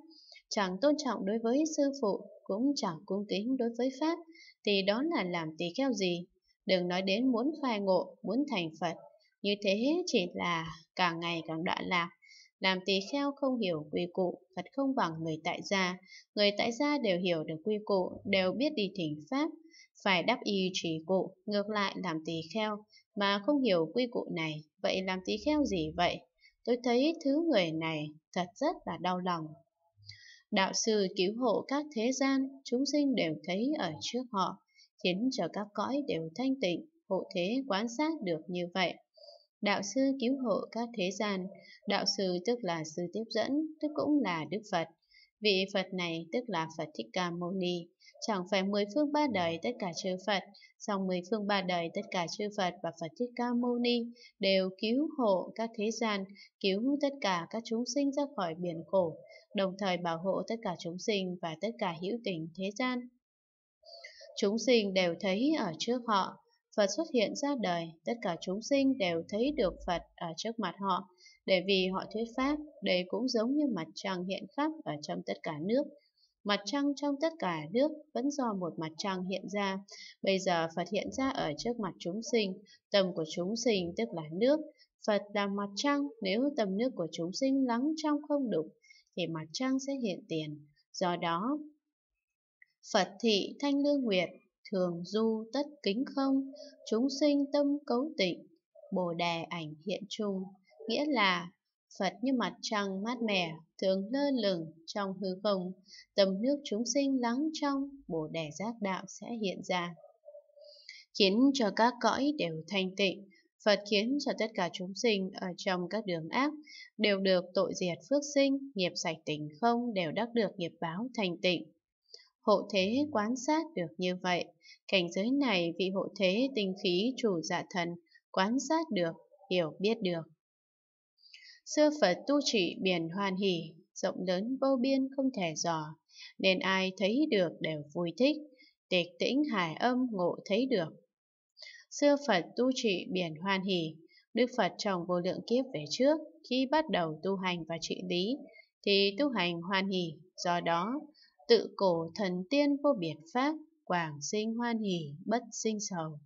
chẳng tôn trọng đối với sư phụ, cũng chẳng cung kính đối với Pháp, thì đó là làm tỳ kheo gì? Đừng nói đến muốn khai ngộ, muốn thành Phật, như thế chỉ là càng ngày càng đọa lạc, làm tỳ kheo không hiểu quy cụ, thật không bằng người tại gia. Người tại gia đều hiểu được quy cụ, đều biết đi thỉnh pháp, phải đáp y trì cụ, ngược lại làm tỳ kheo, mà không hiểu quy cụ này, vậy làm tỳ kheo gì vậy? Tôi thấy thứ người này thật rất là đau lòng. Đạo sư cứu hộ các thế gian, chúng sinh đều thấy ở trước họ, khiến cho các cõi đều thanh tịnh, hộ thế quan sát được như vậy đạo sư cứu hộ các thế gian, đạo sư tức là sư tiếp dẫn, tức cũng là Đức Phật. Vị Phật này tức là Phật Thích Ca Mâu Ni, chẳng phải mười phương ba đời tất cả chư Phật, song mười phương ba đời tất cả chư Phật và Phật Thích Ca Mâu Ni đều cứu hộ các thế gian, cứu tất cả các chúng sinh ra khỏi biển khổ, đồng thời bảo hộ tất cả chúng sinh và tất cả hữu tình thế gian. Chúng sinh đều thấy ở trước họ, Phật xuất hiện ra đời, tất cả chúng sinh đều thấy được Phật ở trước mặt họ, để vì họ thuyết pháp, đây cũng giống như mặt trăng hiện khắp ở trong tất cả nước. Mặt trăng trong tất cả nước vẫn do một mặt trăng hiện ra, bây giờ Phật hiện ra ở trước mặt chúng sinh, tâm của chúng sinh tức là nước, Phật là mặt trăng, nếu tâm nước của chúng sinh lắng trong không đục, thì mặt trăng sẽ hiện tiền. Do đó, Phật thị thanh lương nguyệt thường du tất kính không, chúng sinh tâm cấu tịnh, bồ đề ảnh hiện trung, nghĩa là Phật như mặt trăng mát mẻ, thường lơ lửng trong hư không, tâm nước chúng sinh lắng trong, bồ đề giác đạo sẽ hiện ra. Khiến cho các cõi đều thanh tịnh, Phật khiến cho tất cả chúng sinh ở trong các đường ác đều được tội diệt phước sinh, nghiệp sạch tình không đều đắc được nghiệp báo thanh tịnh. Hộ thế quán sát được như vậy, cảnh giới này vị hộ thế tinh khí chủ dạ thần quán sát được, hiểu biết được. Xưa Phật tu trị biển hoan hỷ, rộng lớn vô biên không thể dò, nên ai thấy được đều vui thích, tịch tĩnh hải âm ngộ thấy được. Xưa Phật tu trị biển hoan hỷ, Đức Phật trong vô lượng kiếp về trước, khi bắt đầu tu hành và trị lý, thì tu hành hoan hỷ, do đó tự cổ thần tiên vô biệt pháp, quảng sinh hoan hỷ, bất sinh sầu.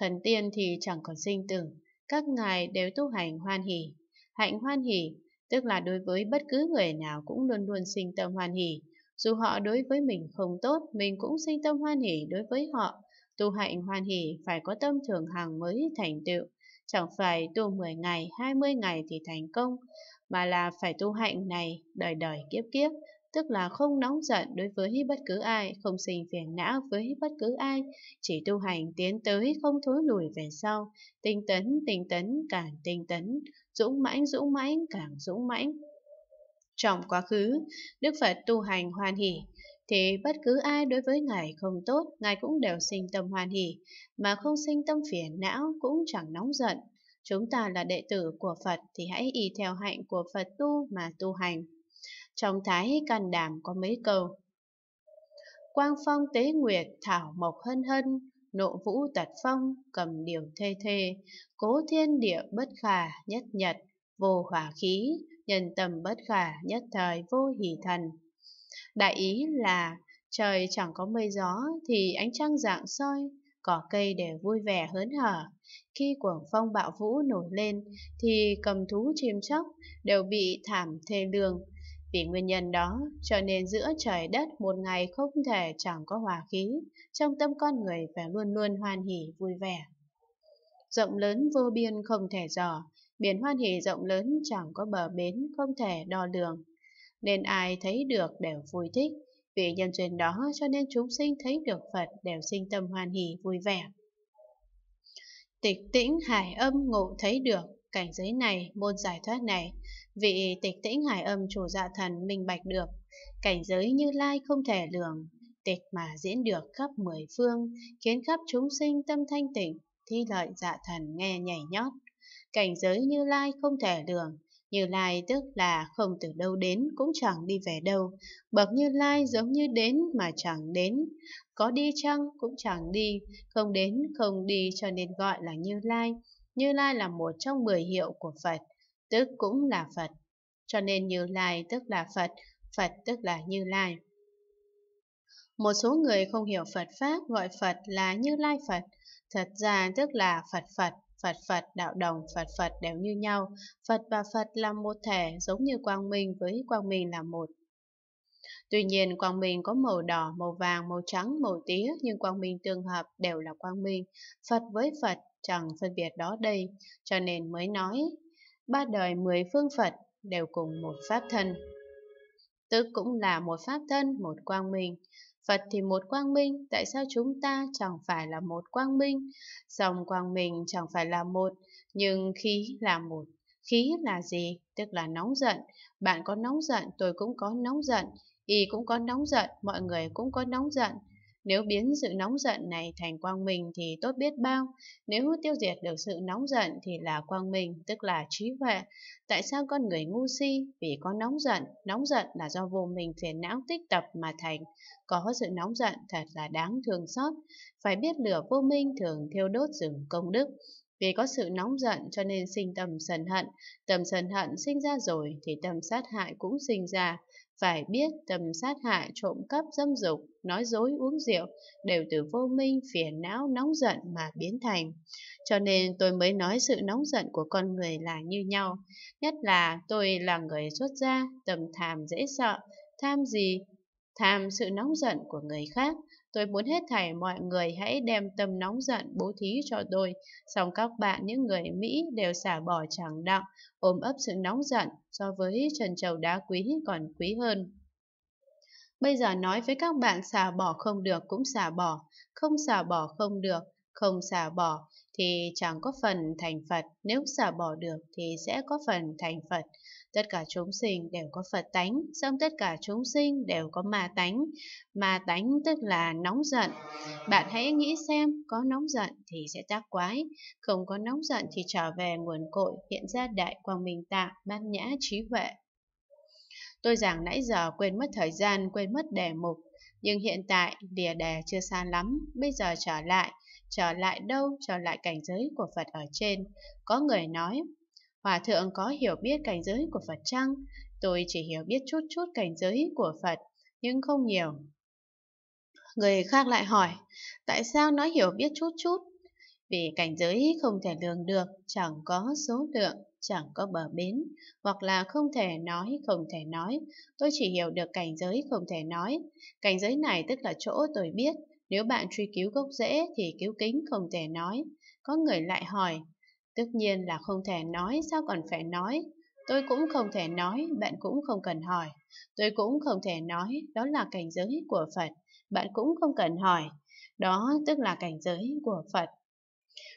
Thần tiên thì chẳng còn sinh tử, các ngài đều tu hành hoan hỷ. Hạnh hoan hỷ, tức là đối với bất cứ người nào cũng luôn luôn sinh tâm hoan hỷ. Dù họ đối với mình không tốt, mình cũng sinh tâm hoan hỷ đối với họ. Tu hạnh hoan hỷ phải có tâm thường hằng mới thành tựu, chẳng phải tu 10 ngày, 20 ngày thì thành công, mà là phải tu hạnh này đời đời kiếp kiếp, tức là không nóng giận đối với bất cứ ai, không sinh phiền não với bất cứ ai, chỉ tu hành tiến tới không thối lùi về sau, tinh tấn, tinh tấn, càng tinh tấn, dũng mãnh, dũng mãnh, càng dũng mãnh. Trong quá khứ, Đức Phật tu hành hoan hỷ, thì bất cứ ai đối với Ngài không tốt, Ngài cũng đều sinh tâm hoan hỷ, mà không sinh tâm phiền não cũng chẳng nóng giận. Chúng ta là đệ tử của Phật thì hãy y theo hạnh của Phật tu mà tu hành trong Thái can đảm có mấy câu. Quang phong tế nguyệt thảo mộc hân hân, nộ vũ tật phong cầm điều thê thê, cố thiên địa bất khả nhất nhật, vô hỏa khí, nhân tâm bất khả nhất thời vô hỷ thần. Đại ý là trời chẳng có mây gió thì ánh trăng dạng soi, cỏ cây đều vui vẻ hớn hở. Khi cuồng phong bạo vũ nổi lên thì cầm thú chim chóc đều bị thảm thê lương, vì nguyên nhân đó, cho nên giữa trời đất một ngày không thể chẳng có hòa khí, trong tâm con người phải luôn luôn hoan hỉ vui vẻ. Rộng lớn vô biên không thể dò, biển hoan hỉ rộng lớn chẳng có bờ bến, không thể đo lường. Nên ai thấy được đều vui thích, vì nhân duyên đó cho nên chúng sinh thấy được Phật đều sinh tâm hoan hỉ vui vẻ. Tịch tĩnh hải âm ngộ thấy được, cảnh giới này, môn giải thoát này, Vị tịch tĩnh hải âm chủ dạ thần minh bạch được, cảnh giới như lai không thể lường, tịch mà diễn được khắp mười phương, khiến khắp chúng sinh tâm thanh tịnh, thi lợi dạ thần nghe nhảy nhót. Cảnh giới như lai không thể lường, như lai tức là không từ đâu đến cũng chẳng đi về đâu, bậc như lai giống như đến mà chẳng đến, có đi chăng cũng chẳng đi, không đến không đi cho nên gọi là như lai. Như lai là một trong mười hiệu của Phật, tức cũng là Phật. Cho nên Như Lai tức là Phật, Phật tức là Như Lai. Một số người không hiểu Phật Pháp gọi Phật là Như Lai Phật, thật ra tức là Phật Phật. Phật Phật, Đạo Đồng, Phật Phật đều như nhau, Phật và Phật là một thể giống như quang minh với quang minh là một. Tuy nhiên quang minh có màu đỏ, màu vàng, màu trắng, màu tía nhưng quang minh tương hợp đều là quang minh, Phật với Phật chẳng phân biệt đó đây, cho nên mới nói ba đời mười phương Phật đều cùng một pháp thân. Tức cũng là một pháp thân, một quang minh. Phật thì một quang minh, tại sao chúng ta chẳng phải là một quang minh? Dòng quang minh chẳng phải là một, nhưng khí là một. Khí là gì? Tức là nóng giận. Bạn có nóng giận, tôi cũng có nóng giận. Y cũng có nóng giận, mọi người cũng có nóng giận. Nếu biến sự nóng giận này thành quang minh thì tốt biết bao, nếu tiêu diệt được sự nóng giận thì là quang minh, tức là trí huệ. Tại sao con người ngu si? Vì có nóng giận, nóng giận là do vô minh phiền não tích tập mà thành. Có sự nóng giận thật là đáng thương xót, phải biết lửa vô minh thường thiêu đốt rừng công đức. Vì có sự nóng giận cho nên sinh tâm sân hận, tâm sân hận sinh ra rồi thì tâm sát hại cũng sinh ra, phải biết tầm sát hại, trộm cắp, dâm dục, nói dối, uống rượu đều từ vô minh, phiền não, nóng giận mà biến thành. Cho nên tôi mới nói sự nóng giận của con người là như nhau. Nhất là tôi là người xuất gia, tầm tham dễ sợ, tham gì? Tham sự nóng giận của người khác. Tôi muốn hết thảy mọi người hãy đem tâm nóng giận bố thí cho tôi. Xong các bạn những người Mỹ đều xả bỏ chẳng đặng, ôm ấp sự nóng giận so với trần trầu đá quý còn quý hơn. Bây giờ nói với các bạn xả bỏ không được cũng xả bỏ, không xả bỏ không được, không xả bỏ thì chẳng có phần thành Phật, nếu xả bỏ được thì sẽ có phần thành Phật. Tất cả chúng sinh đều có Phật tánh, song tất cả chúng sinh đều có ma tánh. Ma tánh tức là nóng giận. Bạn hãy nghĩ xem, có nóng giận thì sẽ tác quái, không có nóng giận thì trở về nguồn cội, hiện ra đại quang minh tạng bát nhã trí huệ. Tôi giảng nãy giờ quên mất thời gian, quên mất đề mục, nhưng hiện tại đìa đề chưa xa lắm, bây giờ trở lại, trở lại đâu, trở lại cảnh giới của Phật ở trên. Có người nói, Hòa thượng có hiểu biết cảnh giới của Phật chăng? Tôi chỉ hiểu biết chút chút cảnh giới của Phật, nhưng không nhiều. Người khác lại hỏi, tại sao nói hiểu biết chút chút? Vì cảnh giới không thể lường được, chẳng có số lượng, chẳng có bờ bến, hoặc là không thể nói, không thể nói. Tôi chỉ hiểu được cảnh giới không thể nói. Cảnh giới này tức là chỗ tôi biết, nếu bạn truy cứu gốc rễ thì cứu kính không thể nói. Có người lại hỏi, Tất nhiên là không thể nói sao còn phải nói. Tôi cũng không thể nói, bạn cũng không cần hỏi. Tôi cũng không thể nói, đó là cảnh giới của Phật. Bạn cũng không cần hỏi. Đó tức là cảnh giới của Phật.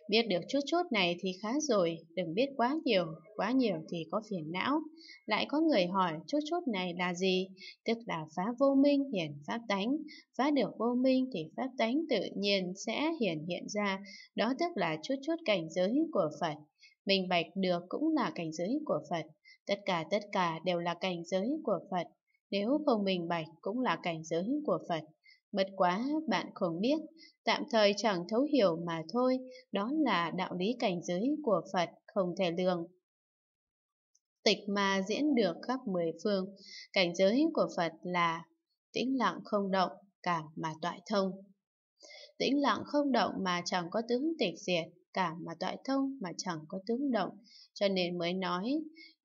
Biết được chút chút này thì khá rồi, đừng biết quá nhiều, quá nhiều thì có phiền não. Lại có người hỏi chút chút này là gì? Tức là phá vô minh hiển pháp tánh, phá được vô minh thì pháp tánh tự nhiên sẽ hiển hiện ra, đó tức là chút chút cảnh giới của Phật. Minh bạch được cũng là cảnh giới của Phật, tất cả tất cả đều là cảnh giới của Phật, nếu không minh bạch cũng là cảnh giới của Phật. Bất quá bạn không biết, tạm thời chẳng thấu hiểu mà thôi, đó là đạo lý cảnh giới của Phật không thể lường. Tịch mà diễn được khắp mười phương, cảnh giới của Phật là tĩnh lặng không động, cảm mà toại thông. Tĩnh lặng không động mà chẳng có tướng tịch diệt, cảm mà toại thông mà chẳng có tướng động, cho nên mới nói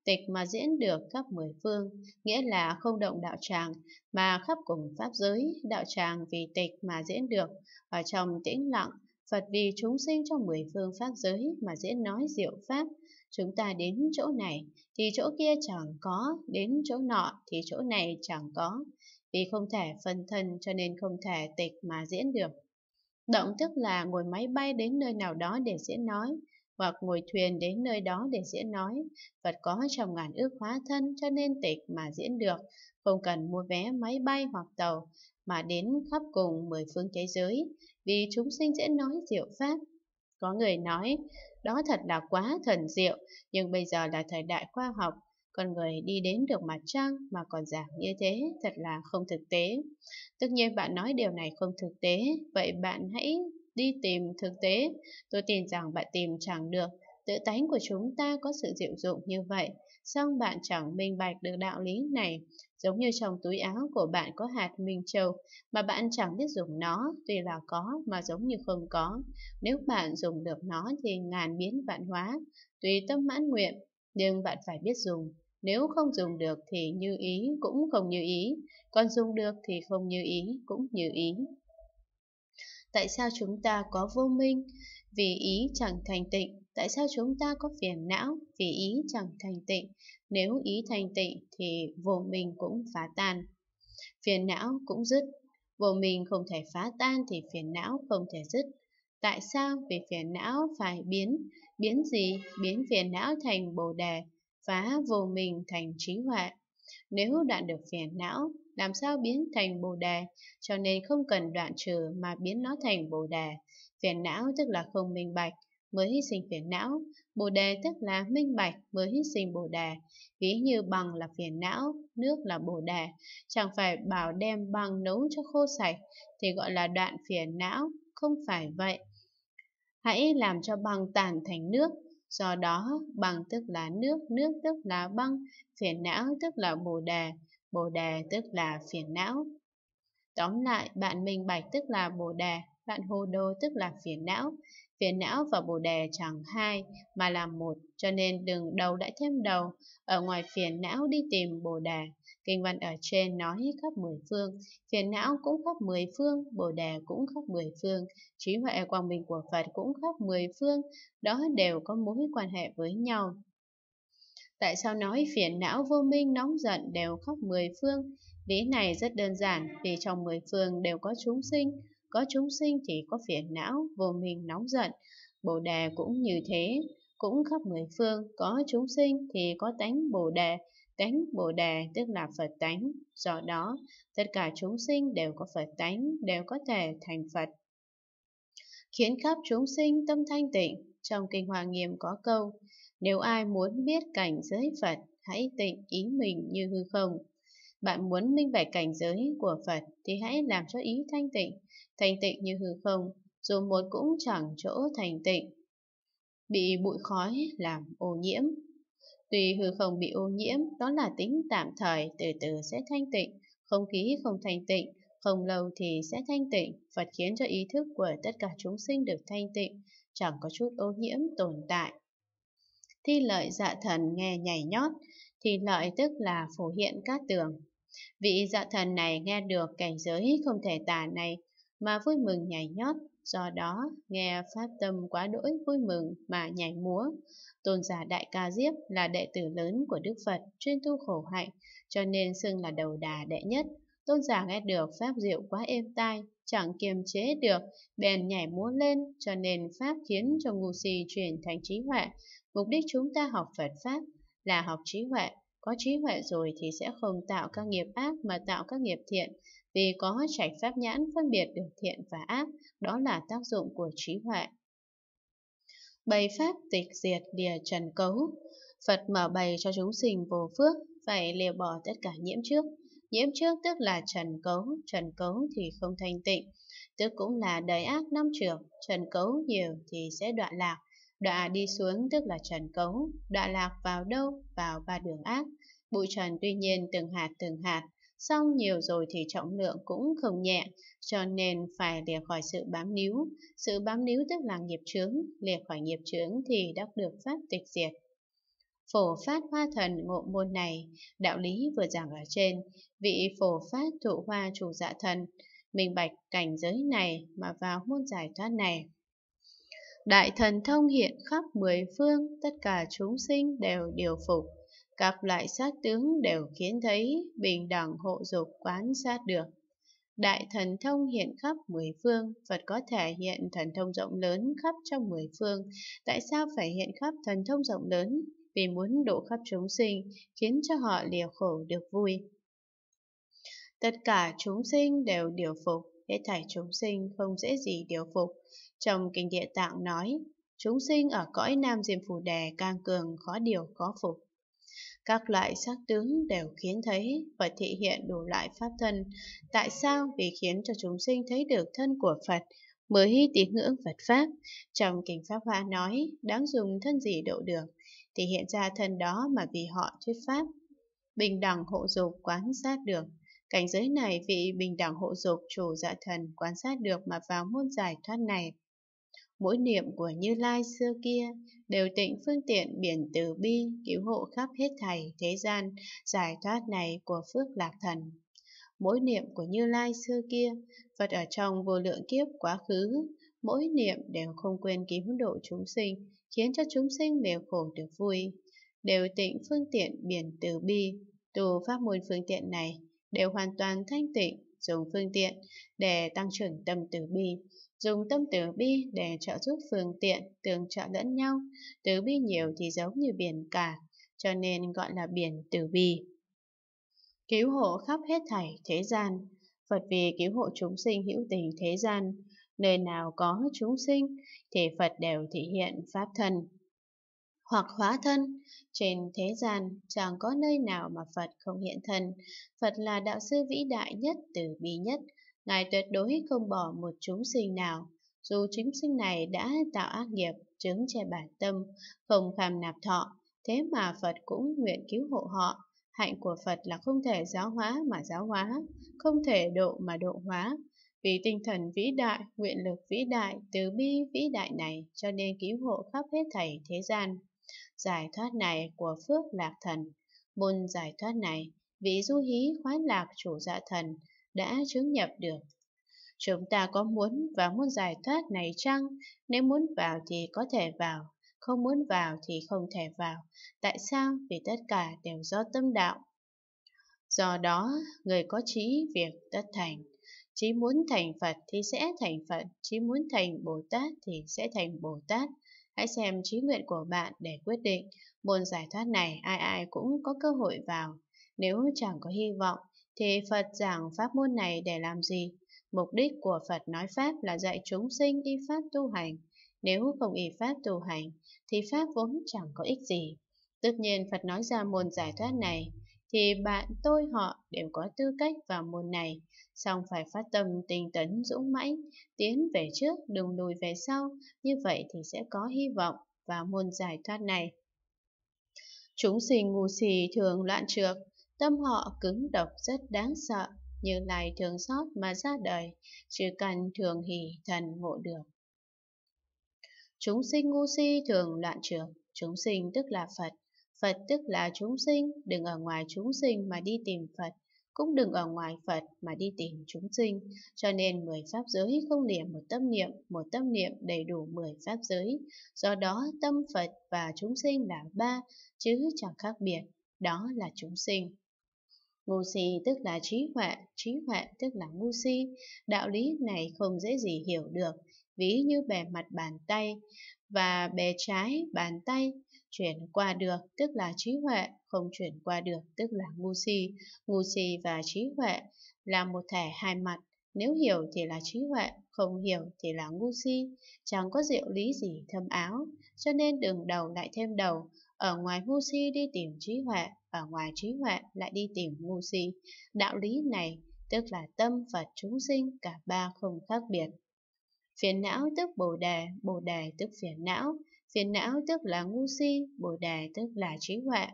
tịch mà diễn được khắp mười phương, nghĩa là không động đạo tràng, mà khắp cùng pháp giới, đạo tràng vì tịch mà diễn được, ở trong tĩnh lặng, Phật vì chúng sinh trong mười phương pháp giới mà diễn nói diệu pháp, chúng ta đến chỗ này thì chỗ kia chẳng có, đến chỗ nọ thì chỗ này chẳng có, vì không thể phân thân cho nên không thể tịch mà diễn được. Động tức là ngồi máy bay đến nơi nào đó để diễn nói, hoặc ngồi thuyền đến nơi đó để diễn nói. Phật có trong ngàn ước hóa thân cho nên tịch mà diễn được, không cần mua vé máy bay hoặc tàu, mà đến khắp cùng mười phương thế giới, vì chúng sinh diễn nói diệu pháp. Có người nói, đó thật là quá thần diệu, nhưng bây giờ là thời đại khoa học, con người đi đến được mặt trăng mà còn giảng như thế thật là không thực tế. Tất nhiên bạn nói điều này không thực tế, vậy bạn hãy đi tìm thực tế. Tôi tin rằng bạn tìm chẳng được. Tự tánh của chúng ta có sự diệu dụng như vậy, song bạn chẳng minh bạch được đạo lý này. Giống như trong túi áo của bạn có hạt minh châu, mà bạn chẳng biết dùng nó, tuy là có mà giống như không có. Nếu bạn dùng được nó thì ngàn biến vạn hóa, tùy tâm mãn nguyện, nhưng bạn phải biết dùng. Nếu không dùng được thì như ý cũng không như ý, còn dùng được thì không như ý cũng như ý. Tại sao chúng ta có vô minh? Vì ý chẳng thành tịnh. Tại sao chúng ta có phiền não? Vì ý chẳng thành tịnh. Nếu ý thành tịnh thì vô minh cũng phá tan. Phiền não cũng dứt. Vô minh không thể phá tan thì phiền não không thể dứt. Tại sao? Vì phiền não phải biến. Biến gì? Biến phiền não thành bồ đề, phá vô minh thành trí huệ. Nếu đoạn được phiền não, làm sao biến thành bồ đề, cho nên không cần đoạn trừ mà biến nó thành bồ đề. Phiền não tức là không minh bạch, mới hy sinh phiền não, bồ đề tức là minh bạch mới hy sinh bồ đề, ví như bằng là phiền não, nước là bồ đề, chẳng phải bảo đem bằng nấu cho khô sạch thì gọi là đoạn phiền não, không phải vậy. Hãy làm cho bằng tản thành nước, Do đó, băng tức là nước, nước tức là băng, phiền não tức là bồ đề, bồ đề tức là phiền não. Tóm lại, bạn minh bạch tức là bồ đề, bạn hồ đồ tức là phiền não. Phiền não và bồ đề chẳng hai mà là một, cho nên đừng đầu đã thêm đầu, ở ngoài phiền não đi tìm bồ đề. Kinh văn ở trên nói khắp mười phương, phiền não cũng khắp mười phương, Bồ Đề cũng khắp mười phương, trí huệ quang minh của Phật cũng khắp mười phương, đó đều có mối quan hệ với nhau. Tại sao nói phiền não vô minh nóng giận đều khắp mười phương? Lý này rất đơn giản, vì trong mười phương đều có chúng sinh, có chúng sinh thì có phiền não, vô minh nóng giận, Bồ Đề cũng như thế, cũng khắp mười phương, có chúng sinh thì có tánh Bồ Đề, tánh Bồ Đề tức là Phật tánh, do đó tất cả chúng sinh đều có Phật tánh, đều có thể thành Phật. Khiến khắp chúng sinh tâm thanh tịnh, trong Kinh Hoa Nghiêm có câu, nếu ai muốn biết cảnh giới Phật, hãy tịnh ý mình như hư không. Bạn muốn minh bạch cảnh giới của Phật thì hãy làm cho ý thanh tịnh, thanh tịnh như hư không, dù một cũng chẳng chỗ thành tịnh, bị bụi khói làm ô nhiễm. Tuy hư không bị ô nhiễm, đó là tính tạm thời, từ từ sẽ thanh tịnh, không khí không thanh tịnh, không lâu thì sẽ thanh tịnh, Phật khiến cho ý thức của tất cả chúng sinh được thanh tịnh, chẳng có chút ô nhiễm tồn tại. Thi lợi dạ thần nghe nhảy nhót, thì lợi tức là phổ hiện các tường. Vị dạ thần này nghe được cảnh giới không thể tả này mà vui mừng nhảy nhót, do đó nghe pháp tâm quá đỗi vui mừng mà nhảy múa, Tôn giả Đại Ca Diếp là đệ tử lớn của Đức Phật, chuyên tu khổ hạnh, cho nên xưng là đầu đà đệ nhất. Tôn giả nghe được pháp diệu quá êm tai, chẳng kiềm chế được, bèn nhảy múa lên, cho nên pháp khiến cho ngu si chuyển thành trí huệ. Mục đích chúng ta học Phật pháp là học trí huệ, có trí huệ rồi thì sẽ không tạo các nghiệp ác mà tạo các nghiệp thiện, vì có trạch pháp nhãn phân biệt được thiện và ác, đó là tác dụng của trí huệ bày pháp tịch diệt địa trần cấu. Phật mở bày cho chúng sinh vô phước, phải lìa bỏ tất cả nhiễm trước. Nhiễm trước tức là trần cấu, trần cấu thì không thanh tịnh, tức cũng là đầy ác năm trường, trần cấu nhiều thì sẽ đoạn lạc. Đọa đi xuống tức là trần cấu, đọa lạc vào đâu? Vào ba đường ác. Bụi trần tuy nhiên từng hạt từng hạt, song nhiều rồi thì trọng lượng cũng không nhẹ, cho nên phải lìa khỏi sự bám níu. Sự bám níu tức là nghiệp chướng, lìa khỏi nghiệp chướng thì đắc được pháp tịch diệt. Phổ phát hoa thần ngộ môn này, đạo lý vừa giảng ở trên, vị phổ phát thụ hoa chủ dạ thần, minh bạch cảnh giới này mà vào môn giải thoát này. Đại thần thông hiện khắp mười phương, tất cả chúng sinh đều điều phục cặp lại sát tướng đều khiến thấy bình đẳng hộ dục quán sát được. Đại thần thông hiện khắp mười phương, Phật có thể hiện thần thông rộng lớn khắp trong mười phương. Tại sao phải hiện khắp thần thông rộng lớn? Vì muốn độ khắp chúng sinh, khiến cho họ liều khổ được vui. Tất cả chúng sinh đều điều phục, hết thải chúng sinh không dễ gì điều phục. Trong Kinh Địa Tạng nói, chúng sinh ở cõi Nam Diêm Phù Đè càng cường khó điều khó phục. Các loại sắc tướng đều khiến thấy và thị hiện đủ loại pháp thân. Tại sao? Vì khiến cho chúng sinh thấy được thân của Phật, mới tín ngưỡng Phật Pháp. Trong Kinh Pháp Hoa nói, đáng dùng thân gì độ được, thì hiện ra thân đó mà vì họ thuyết Pháp. Bình đẳng hộ dục quán sát được. Cảnh giới này vị bình đẳng hộ dục chủ dạ thần quan sát được mà vào môn giải thoát này. Mỗi niệm của Như Lai xưa kia đều tịnh phương tiện biển từ bi cứu hộ khắp hết thảy thế gian giải thoát này của phước lạc thần mỗi niệm của như lai xưa kia phật ở trong vô lượng kiếp quá khứ mỗi niệm đều không quên cứu độ chúng sinh khiến cho chúng sinh đều khổ được vui đều tịnh phương tiện biển từ bi tu pháp môn phương tiện này đều hoàn toàn thanh tịnh dùng phương tiện để tăng trưởng tâm từ bi dùng tâm từ bi để trợ giúp phương tiện, tương trợ lẫn nhau, từ bi nhiều thì giống như biển cả, cho nên gọi là biển từ bi. Cứu hộ khắp hết thảy thế gian, Phật vì cứu hộ chúng sinh hữu tình thế gian, nơi nào có chúng sinh thì Phật đều thể hiện pháp thân hoặc hóa thân. Trên thế gian chẳng có nơi nào mà Phật không hiện thân. Phật là đạo sư vĩ đại nhất, từ bi nhất, Ngài tuyệt đối không bỏ một chúng sinh nào, dù chúng sinh này đã tạo ác nghiệp, chứng che bản tâm, không kham nạp thọ, thế mà Phật cũng nguyện cứu hộ họ. Hạnh của Phật là không thể giáo hóa mà giáo hóa, không thể độ mà độ hóa. Vì tinh thần vĩ đại, nguyện lực vĩ đại, từ bi vĩ đại này cho nên cứu hộ khắp hết thảy thế gian. Giải thoát này của Phước Lạc Thần Môn giải thoát này, vị du hí khoái lạc chủ dạ thần đã chứng nhập được. Chúng ta có muốn và muốn giải thoát này chăng? Nếu muốn vào thì có thể vào, không muốn vào thì không thể vào. Tại sao? Vì tất cả đều do tâm đạo. Do đó, người có trí việc tất thành. Chí muốn thành Phật thì sẽ thành Phật, chí muốn thành Bồ Tát thì sẽ thành Bồ Tát. Hãy xem trí nguyện của bạn để quyết định. Môn giải thoát này ai ai cũng có cơ hội vào. Nếu chẳng có hy vọng thì Phật giảng pháp môn này để làm gì? Mục đích của Phật nói Pháp là dạy chúng sinh y Pháp tu hành. Nếu không y Pháp tu hành, thì Pháp vốn chẳng có ích gì. Tất nhiên Phật nói ra môn giải thoát này, thì bạn tôi họ đều có tư cách vào môn này, song phải phát tâm tinh tấn dũng mãnh, tiến về trước đừng lùi về sau, như vậy thì sẽ có hy vọng vào môn giải thoát này. Chúng sinh ngu xì thường loạn trược, Tâm họ cứng độc rất đáng sợ, như lại thường xót mà ra đời, chỉ cần thường hỷ thần ngộ được. Chúng sinh ngu si thường loạn trưởng chúng sinh tức là Phật, Phật tức là chúng sinh, đừng ở ngoài chúng sinh mà đi tìm Phật, cũng đừng ở ngoài Phật mà đi tìm chúng sinh, cho nên mười pháp giới không liền một tâm niệm, một tâm niệm đầy đủ mười pháp giới, do đó tâm Phật và chúng sinh là ba, chứ chẳng khác biệt, đó là chúng sinh. Ngu si tức là trí huệ, trí huệ tức là ngu si. Đạo lý này không dễ gì hiểu được, ví như bề mặt bàn tay và bề trái bàn tay. Chuyển qua được tức là trí huệ, không chuyển qua được tức là ngu si. Ngu si và trí huệ là một thể hai mặt, nếu hiểu thì là trí huệ, không hiểu thì là ngu si, chẳng có diệu lý gì thâm áo, cho nên đừng đầu lại thêm đầu, ở ngoài ngu si đi tìm trí huệ, và ngoài trí huệ lại đi tìm ngu si. Đạo lý này tức là tâm và chúng sinh cả ba không khác biệt. Phiền não tức bồ đề, bồ đề tức phiền não, phiền não tức là ngu si, bồ đề tức là trí huệ.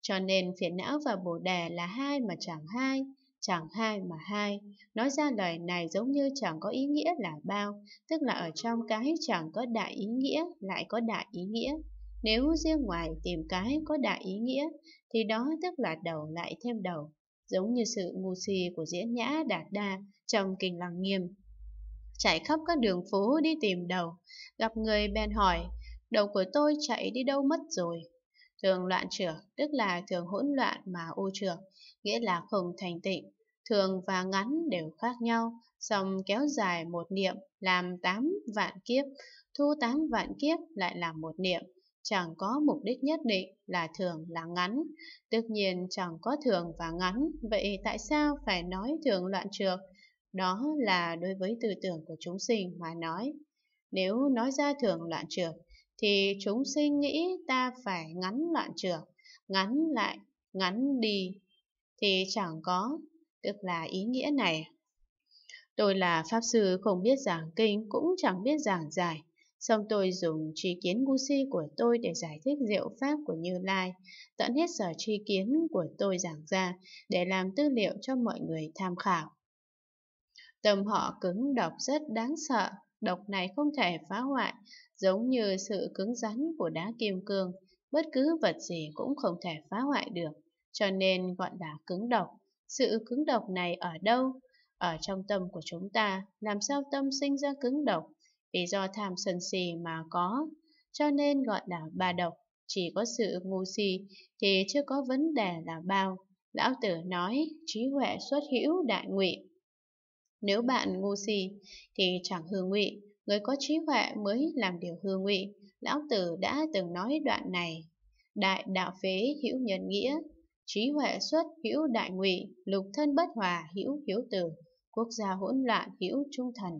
Cho nên phiền não và bồ đề là hai mà chẳng hai, chẳng hai mà hai. Nói ra lời này giống như chẳng có ý nghĩa là bao, tức là ở trong cái chẳng có đại ý nghĩa lại có đại ý nghĩa. Nếu riêng ngoài tìm cái có đại ý nghĩa, thì đó tức là đầu lại thêm đầu, giống như sự ngu si của diễn nhã đạt đa trong kinh lăng nghiêm. Chạy khắp các đường phố đi tìm đầu, gặp người bèn hỏi, đầu của tôi chạy đi đâu mất rồi? Thường loạn trưởng, tức là thường hỗn loạn mà ô trưởng, nghĩa là không thành tịnh, thường và ngắn đều khác nhau, xong kéo dài một niệm làm tám vạn kiếp, thu tám vạn kiếp lại là một niệm, chẳng có mục đích nhất định là thường là ngắn. Tất nhiên chẳng có thường và ngắn, vậy tại sao phải nói thường loạn trược? Đó là đối với tư tưởng của chúng sinh mà nói. Nếu nói ra thường loạn trược, thì chúng sinh nghĩ ta phải ngắn loạn trược, ngắn lại, ngắn đi, thì chẳng có, tức là ý nghĩa này. Tôi là Pháp Sư không biết giảng kinh cũng chẳng biết giảng giải, Xong tôi dùng tri kiến ngu si của tôi để giải thích diệu pháp của Như Lai, tận hết sở tri kiến của tôi giảng ra để làm tư liệu cho mọi người tham khảo. Tâm họ cứng độc rất đáng sợ, độc này không thể phá hoại, giống như sự cứng rắn của đá kim cương, bất cứ vật gì cũng không thể phá hoại được, cho nên gọi là cứng độc. Sự cứng độc này ở đâu? Ở trong tâm của chúng ta, làm sao tâm sinh ra cứng độc? vì do tham sân si mà có, cho nên gọi là ba độc. Chỉ có sự ngu si thì chưa có vấn đề là bao. Lão tử nói, trí huệ xuất hữu đại ngụy. Nếu bạn ngu si thì chẳng hư ngụy, người có trí huệ mới làm điều hư ngụy. Lão tử đã từng nói đoạn này. Đại đạo phế hữu nhân nghĩa, trí huệ xuất hữu đại ngụy, lục thân bất hòa hữu hiếu tử, quốc gia hỗn loạn hữu trung thần.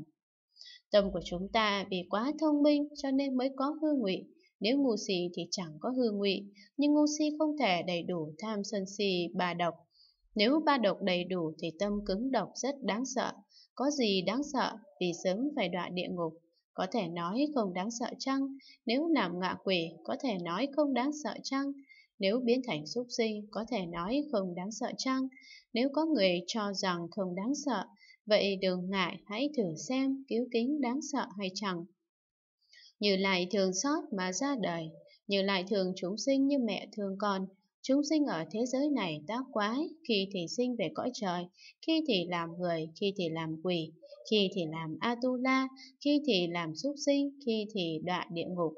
Tâm của chúng ta vì quá thông minh cho nên mới có hư ngụy. Nếu ngu si thì chẳng có hư ngụy, nhưng ngu si không thể đầy đủ tham sân si ba độc. Nếu ba độc đầy đủ thì tâm cứng độc rất đáng sợ. Có gì đáng sợ vì sớm phải đọa địa ngục. Có thể nói không đáng sợ chăng? Nếu làm ngạ quỷ, có thể nói không đáng sợ chăng? Nếu biến thành súc sinh, có thể nói không đáng sợ chăng? Nếu có người cho rằng không đáng sợ, Vậy đừng ngại hãy thử xem cứu kính đáng sợ hay chẳng. Như lại thường xót mà ra đời, như lại thường chúng sinh như mẹ thương con, chúng sinh ở thế giới này tác quái, khi thì sinh về cõi trời, khi thì làm người, khi thì làm quỷ, khi thì làm Atula, khi thì làm súc sinh, khi thì đọa địa ngục,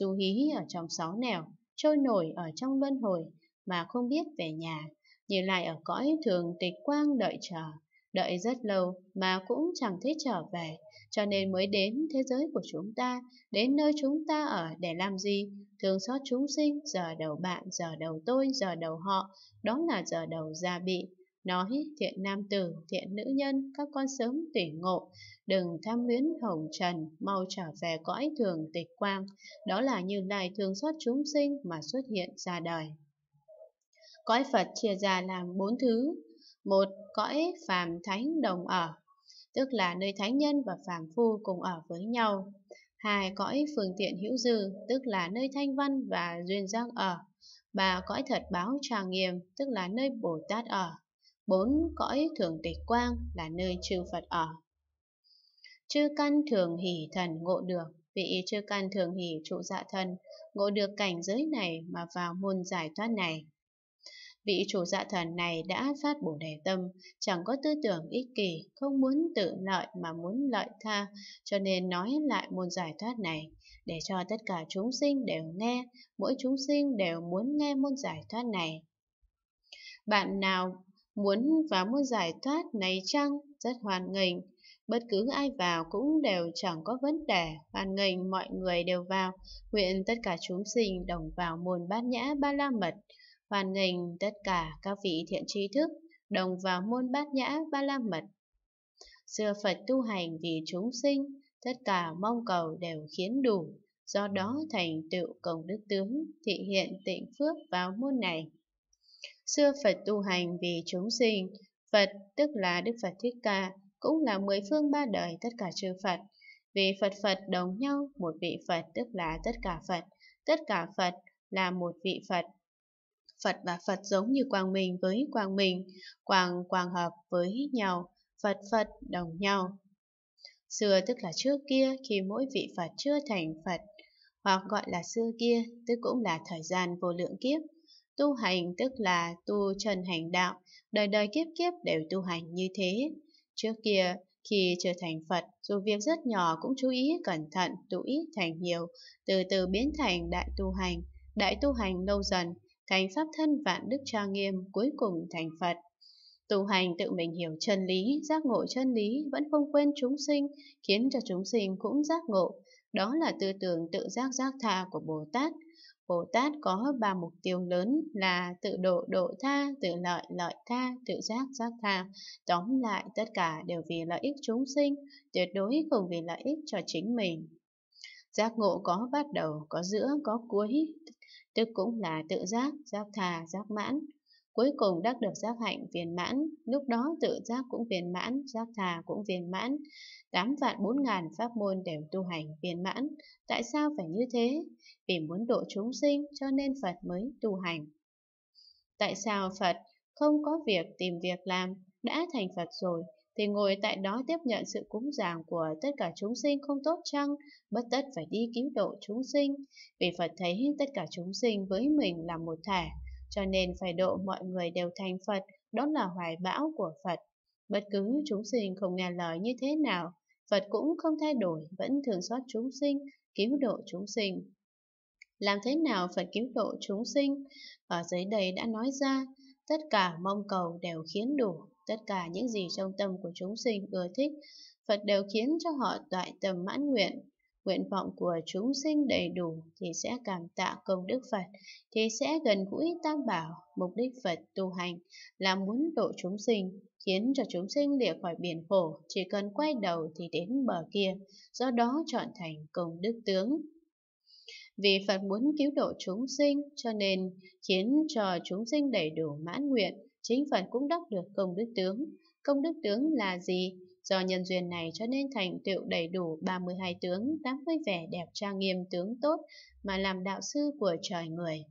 dù hí ở trong sáu nẻo, trôi nổi ở trong luân hồi, mà không biết về nhà, như lại ở cõi thường tịch quang đợi chờ, Đợi rất lâu mà cũng chẳng thấy trở về, cho nên mới đến thế giới của chúng ta, đến nơi chúng ta ở để làm gì? Thường xót chúng sinh, giờ đầu bạn, giờ đầu tôi, giờ đầu họ, đó là giờ đầu gia bị. Nói thiện nam tử, thiện nữ nhân, các con sớm tỉnh ngộ, đừng tham luyến hồng trần, mau trở về cõi thường tịch quang. Đó là như lai thường xót chúng sinh mà xuất hiện ra đời. Cõi Phật chia ra làm bốn thứ, một cõi phàm thánh đồng ở, tức là nơi thánh nhân và phàm phu cùng ở với nhau. Hai cõi phương tiện hữu dư, tức là nơi thanh văn và duyên giác ở. Ba cõi thật báo tràng nghiêm, tức là nơi Bồ Tát ở. Bốn cõi thường tịch quang là nơi chư Phật ở. Chư căn thường hỷ thần ngộ được, vị chư căn thường hỷ trụ dạ thần, ngộ được cảnh giới này mà vào môn giải thoát này. Vị chủ dạ thần này đã phát bổ đề tâm, chẳng có tư tưởng ích kỷ, không muốn tự lợi mà muốn lợi tha, cho nên nói lại môn giải thoát này, để cho tất cả chúng sinh đều nghe, mỗi chúng sinh đều muốn nghe môn giải thoát này. Bạn nào muốn vào môn giải thoát này chăng? Rất hoàn nghênh. Bất cứ ai vào cũng đều chẳng có vấn đề, hoàn nghênh mọi người đều vào, nguyện tất cả chúng sinh đồng vào môn bát nhã ba la mật, hoan nghênh tất cả các vị thiện trí thức đồng vào môn bát nhã ba la mật. Xưa Phật tu hành vì chúng sinh, tất cả mong cầu đều khiến đủ, do đó thành tựu công đức tướng, thị hiện tịnh phước vào môn này. Xưa Phật tu hành vì chúng sinh, Phật tức là Đức Phật Thích Ca, cũng là mười phương ba đời tất cả chư Phật. Vì Phật Phật đồng nhau, một vị Phật tức là tất cả Phật, tất cả Phật là một vị Phật, Phật và Phật giống như quang minh với quang minh, quang quang hợp với nhau, Phật Phật đồng nhau. Xưa tức là trước kia khi mỗi vị Phật chưa thành Phật, hoặc gọi là xưa kia tức cũng là thời gian vô lượng kiếp. Tu hành tức là tu chân hành đạo, đời đời kiếp kiếp đều tu hành như thế. Trước kia, khi trở thành Phật, dù việc rất nhỏ cũng chú ý cẩn thận, tụ ít thành nhiều, từ từ biến thành đại tu hành. Đại tu hành lâu dần, thành pháp thân vạn đức trang nghiêm cuối cùng thành Phật. Tu hành tự mình hiểu chân lý, giác ngộ chân lý vẫn không quên chúng sinh, khiến cho chúng sinh cũng giác ngộ. Đó là tư tưởng tự giác giác tha của Bồ Tát. Bồ Tát có ba mục tiêu lớn là tự độ độ tha, tự lợi lợi tha, tự giác giác tha. Tóm lại tất cả đều vì lợi ích chúng sinh, tuyệt đối không vì lợi ích cho chính mình. Giác ngộ có bắt đầu, có giữa, có cuối, tức cũng là tự giác, giác thà, giác mãn. Cuối cùng đắc được giác hạnh viên mãn, lúc đó tự giác cũng viên mãn, giác thà cũng viên mãn. Tám vạn bốn ngàn pháp môn đều tu hành viên mãn. Tại sao phải như thế? Vì muốn độ chúng sinh cho nên Phật mới tu hành. Tại sao Phật không có việc tìm việc làm, đã thành Phật rồi, thì ngồi tại đó tiếp nhận sự cúng dường của tất cả chúng sinh không tốt chăng, bất tất phải đi cứu độ chúng sinh, vì Phật thấy tất cả chúng sinh với mình là một thể, cho nên phải độ mọi người đều thành Phật, đó là hoài bão của Phật. Bất cứ chúng sinh không nghe lời như thế nào, Phật cũng không thay đổi, vẫn thường xót chúng sinh, cứu độ chúng sinh. Làm thế nào Phật cứu độ chúng sinh? Ở dưới đây đã nói ra, tất cả mong cầu đều khiến đủ, tất cả những gì trong tâm của chúng sinh ưa thích, Phật đều khiến cho họ toại tâm mãn nguyện. Nguyện vọng của chúng sinh đầy đủ thì sẽ cảm tạ công đức Phật, thì sẽ gần gũi tam bảo. Mục đích Phật tu hành là muốn độ chúng sinh, khiến cho chúng sinh lìa khỏi biển khổ, chỉ cần quay đầu thì đến bờ kia, do đó chọn thành công đức tướng. Vì Phật muốn cứu độ chúng sinh, cho nên khiến cho chúng sinh đầy đủ mãn nguyện, chính phải cũng đắc được công đức tướng. Công đức tướng là gì? Do nhân duyên này cho nên thành tựu đầy đủ 32 tướng, 80 vẻ đẹp trang nghiêm tướng tốt mà làm đạo sư của trời người.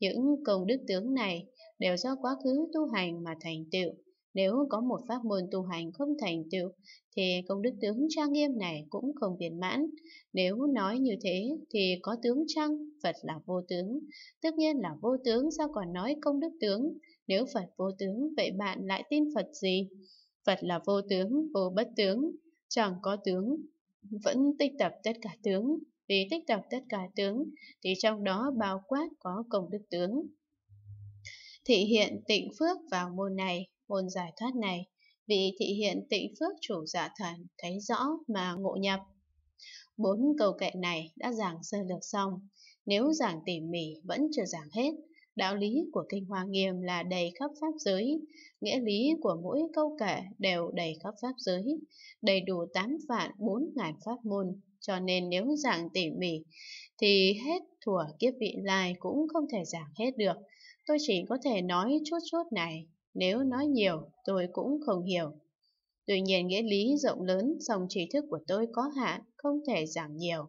Những công đức tướng này đều do quá khứ tu hành mà thành tựu. Nếu có một pháp môn tu hành không thành tựu, thì công đức tướng trang nghiêm này cũng không viên mãn. Nếu nói như thế, thì có tướng trăng, Phật là vô tướng. Tất nhiên là vô tướng, sao còn nói công đức tướng? Nếu Phật vô tướng, vậy bạn lại tin Phật gì? Phật là vô tướng, vô bất tướng, chẳng có tướng, vẫn tích tập tất cả tướng. Vì tích tập tất cả tướng, thì trong đó bao quát có công đức tướng. Thị hiện tịnh phước vào môn này, môn giải thoát này, vì thị hiện tịnh phước chủ giả thần thấy rõ mà ngộ nhập. Bốn câu kệ này đã giảng sơ lược xong, nếu giảng tỉ mỉ vẫn chưa giảng hết, Đạo lý của Kinh Hoa Nghiêm là đầy khắp pháp giới, nghĩa lý của mỗi câu kể đều đầy khắp pháp giới, đầy đủ 8 vạn 4 ngàn pháp môn, cho nên nếu giảng tỉ mỉ thì hết thủa kiếp vị lai cũng không thể giảng hết được. Tôi chỉ có thể nói chút chút này, nếu nói nhiều tôi cũng không hiểu. Tuy nhiên nghĩa lý rộng lớn, dòng trí thức của tôi có hạn, không thể giảng nhiều.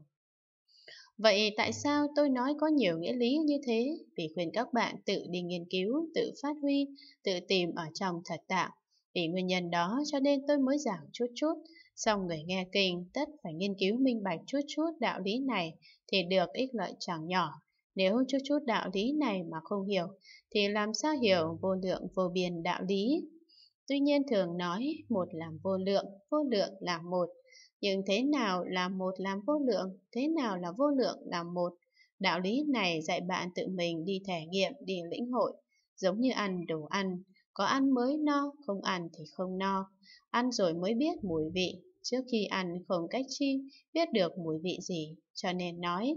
Vậy tại sao tôi nói có nhiều nghĩa lý như thế? Vì khuyên các bạn tự đi nghiên cứu, tự phát huy, tự tìm ở trong thật tạo. Vì nguyên nhân đó cho nên tôi mới giảng chút chút, xong người nghe kinh tất phải nghiên cứu minh bạch chút chút đạo lý này thì được ích lợi chẳng nhỏ. Nếu chút chút đạo lý này mà không hiểu thì làm sao hiểu vô lượng vô biên đạo lý? Tuy nhiên thường nói một làm vô lượng, vô lượng là một, nhưng thế nào là một làm vô lượng, thế nào là vô lượng là một. Đạo lý này dạy bạn tự mình đi thể nghiệm, đi lĩnh hội, giống như ăn đồ ăn. Có ăn mới no, không ăn thì không no. Ăn rồi mới biết mùi vị, trước khi ăn không cách chi biết được mùi vị gì. Cho nên nói,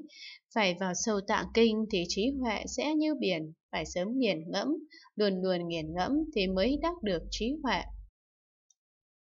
phải vào sâu tạng kinh thì trí huệ sẽ như biển, phải sớm nghiền ngẫm, luôn luôn nghiền ngẫm thì mới đắc được trí huệ.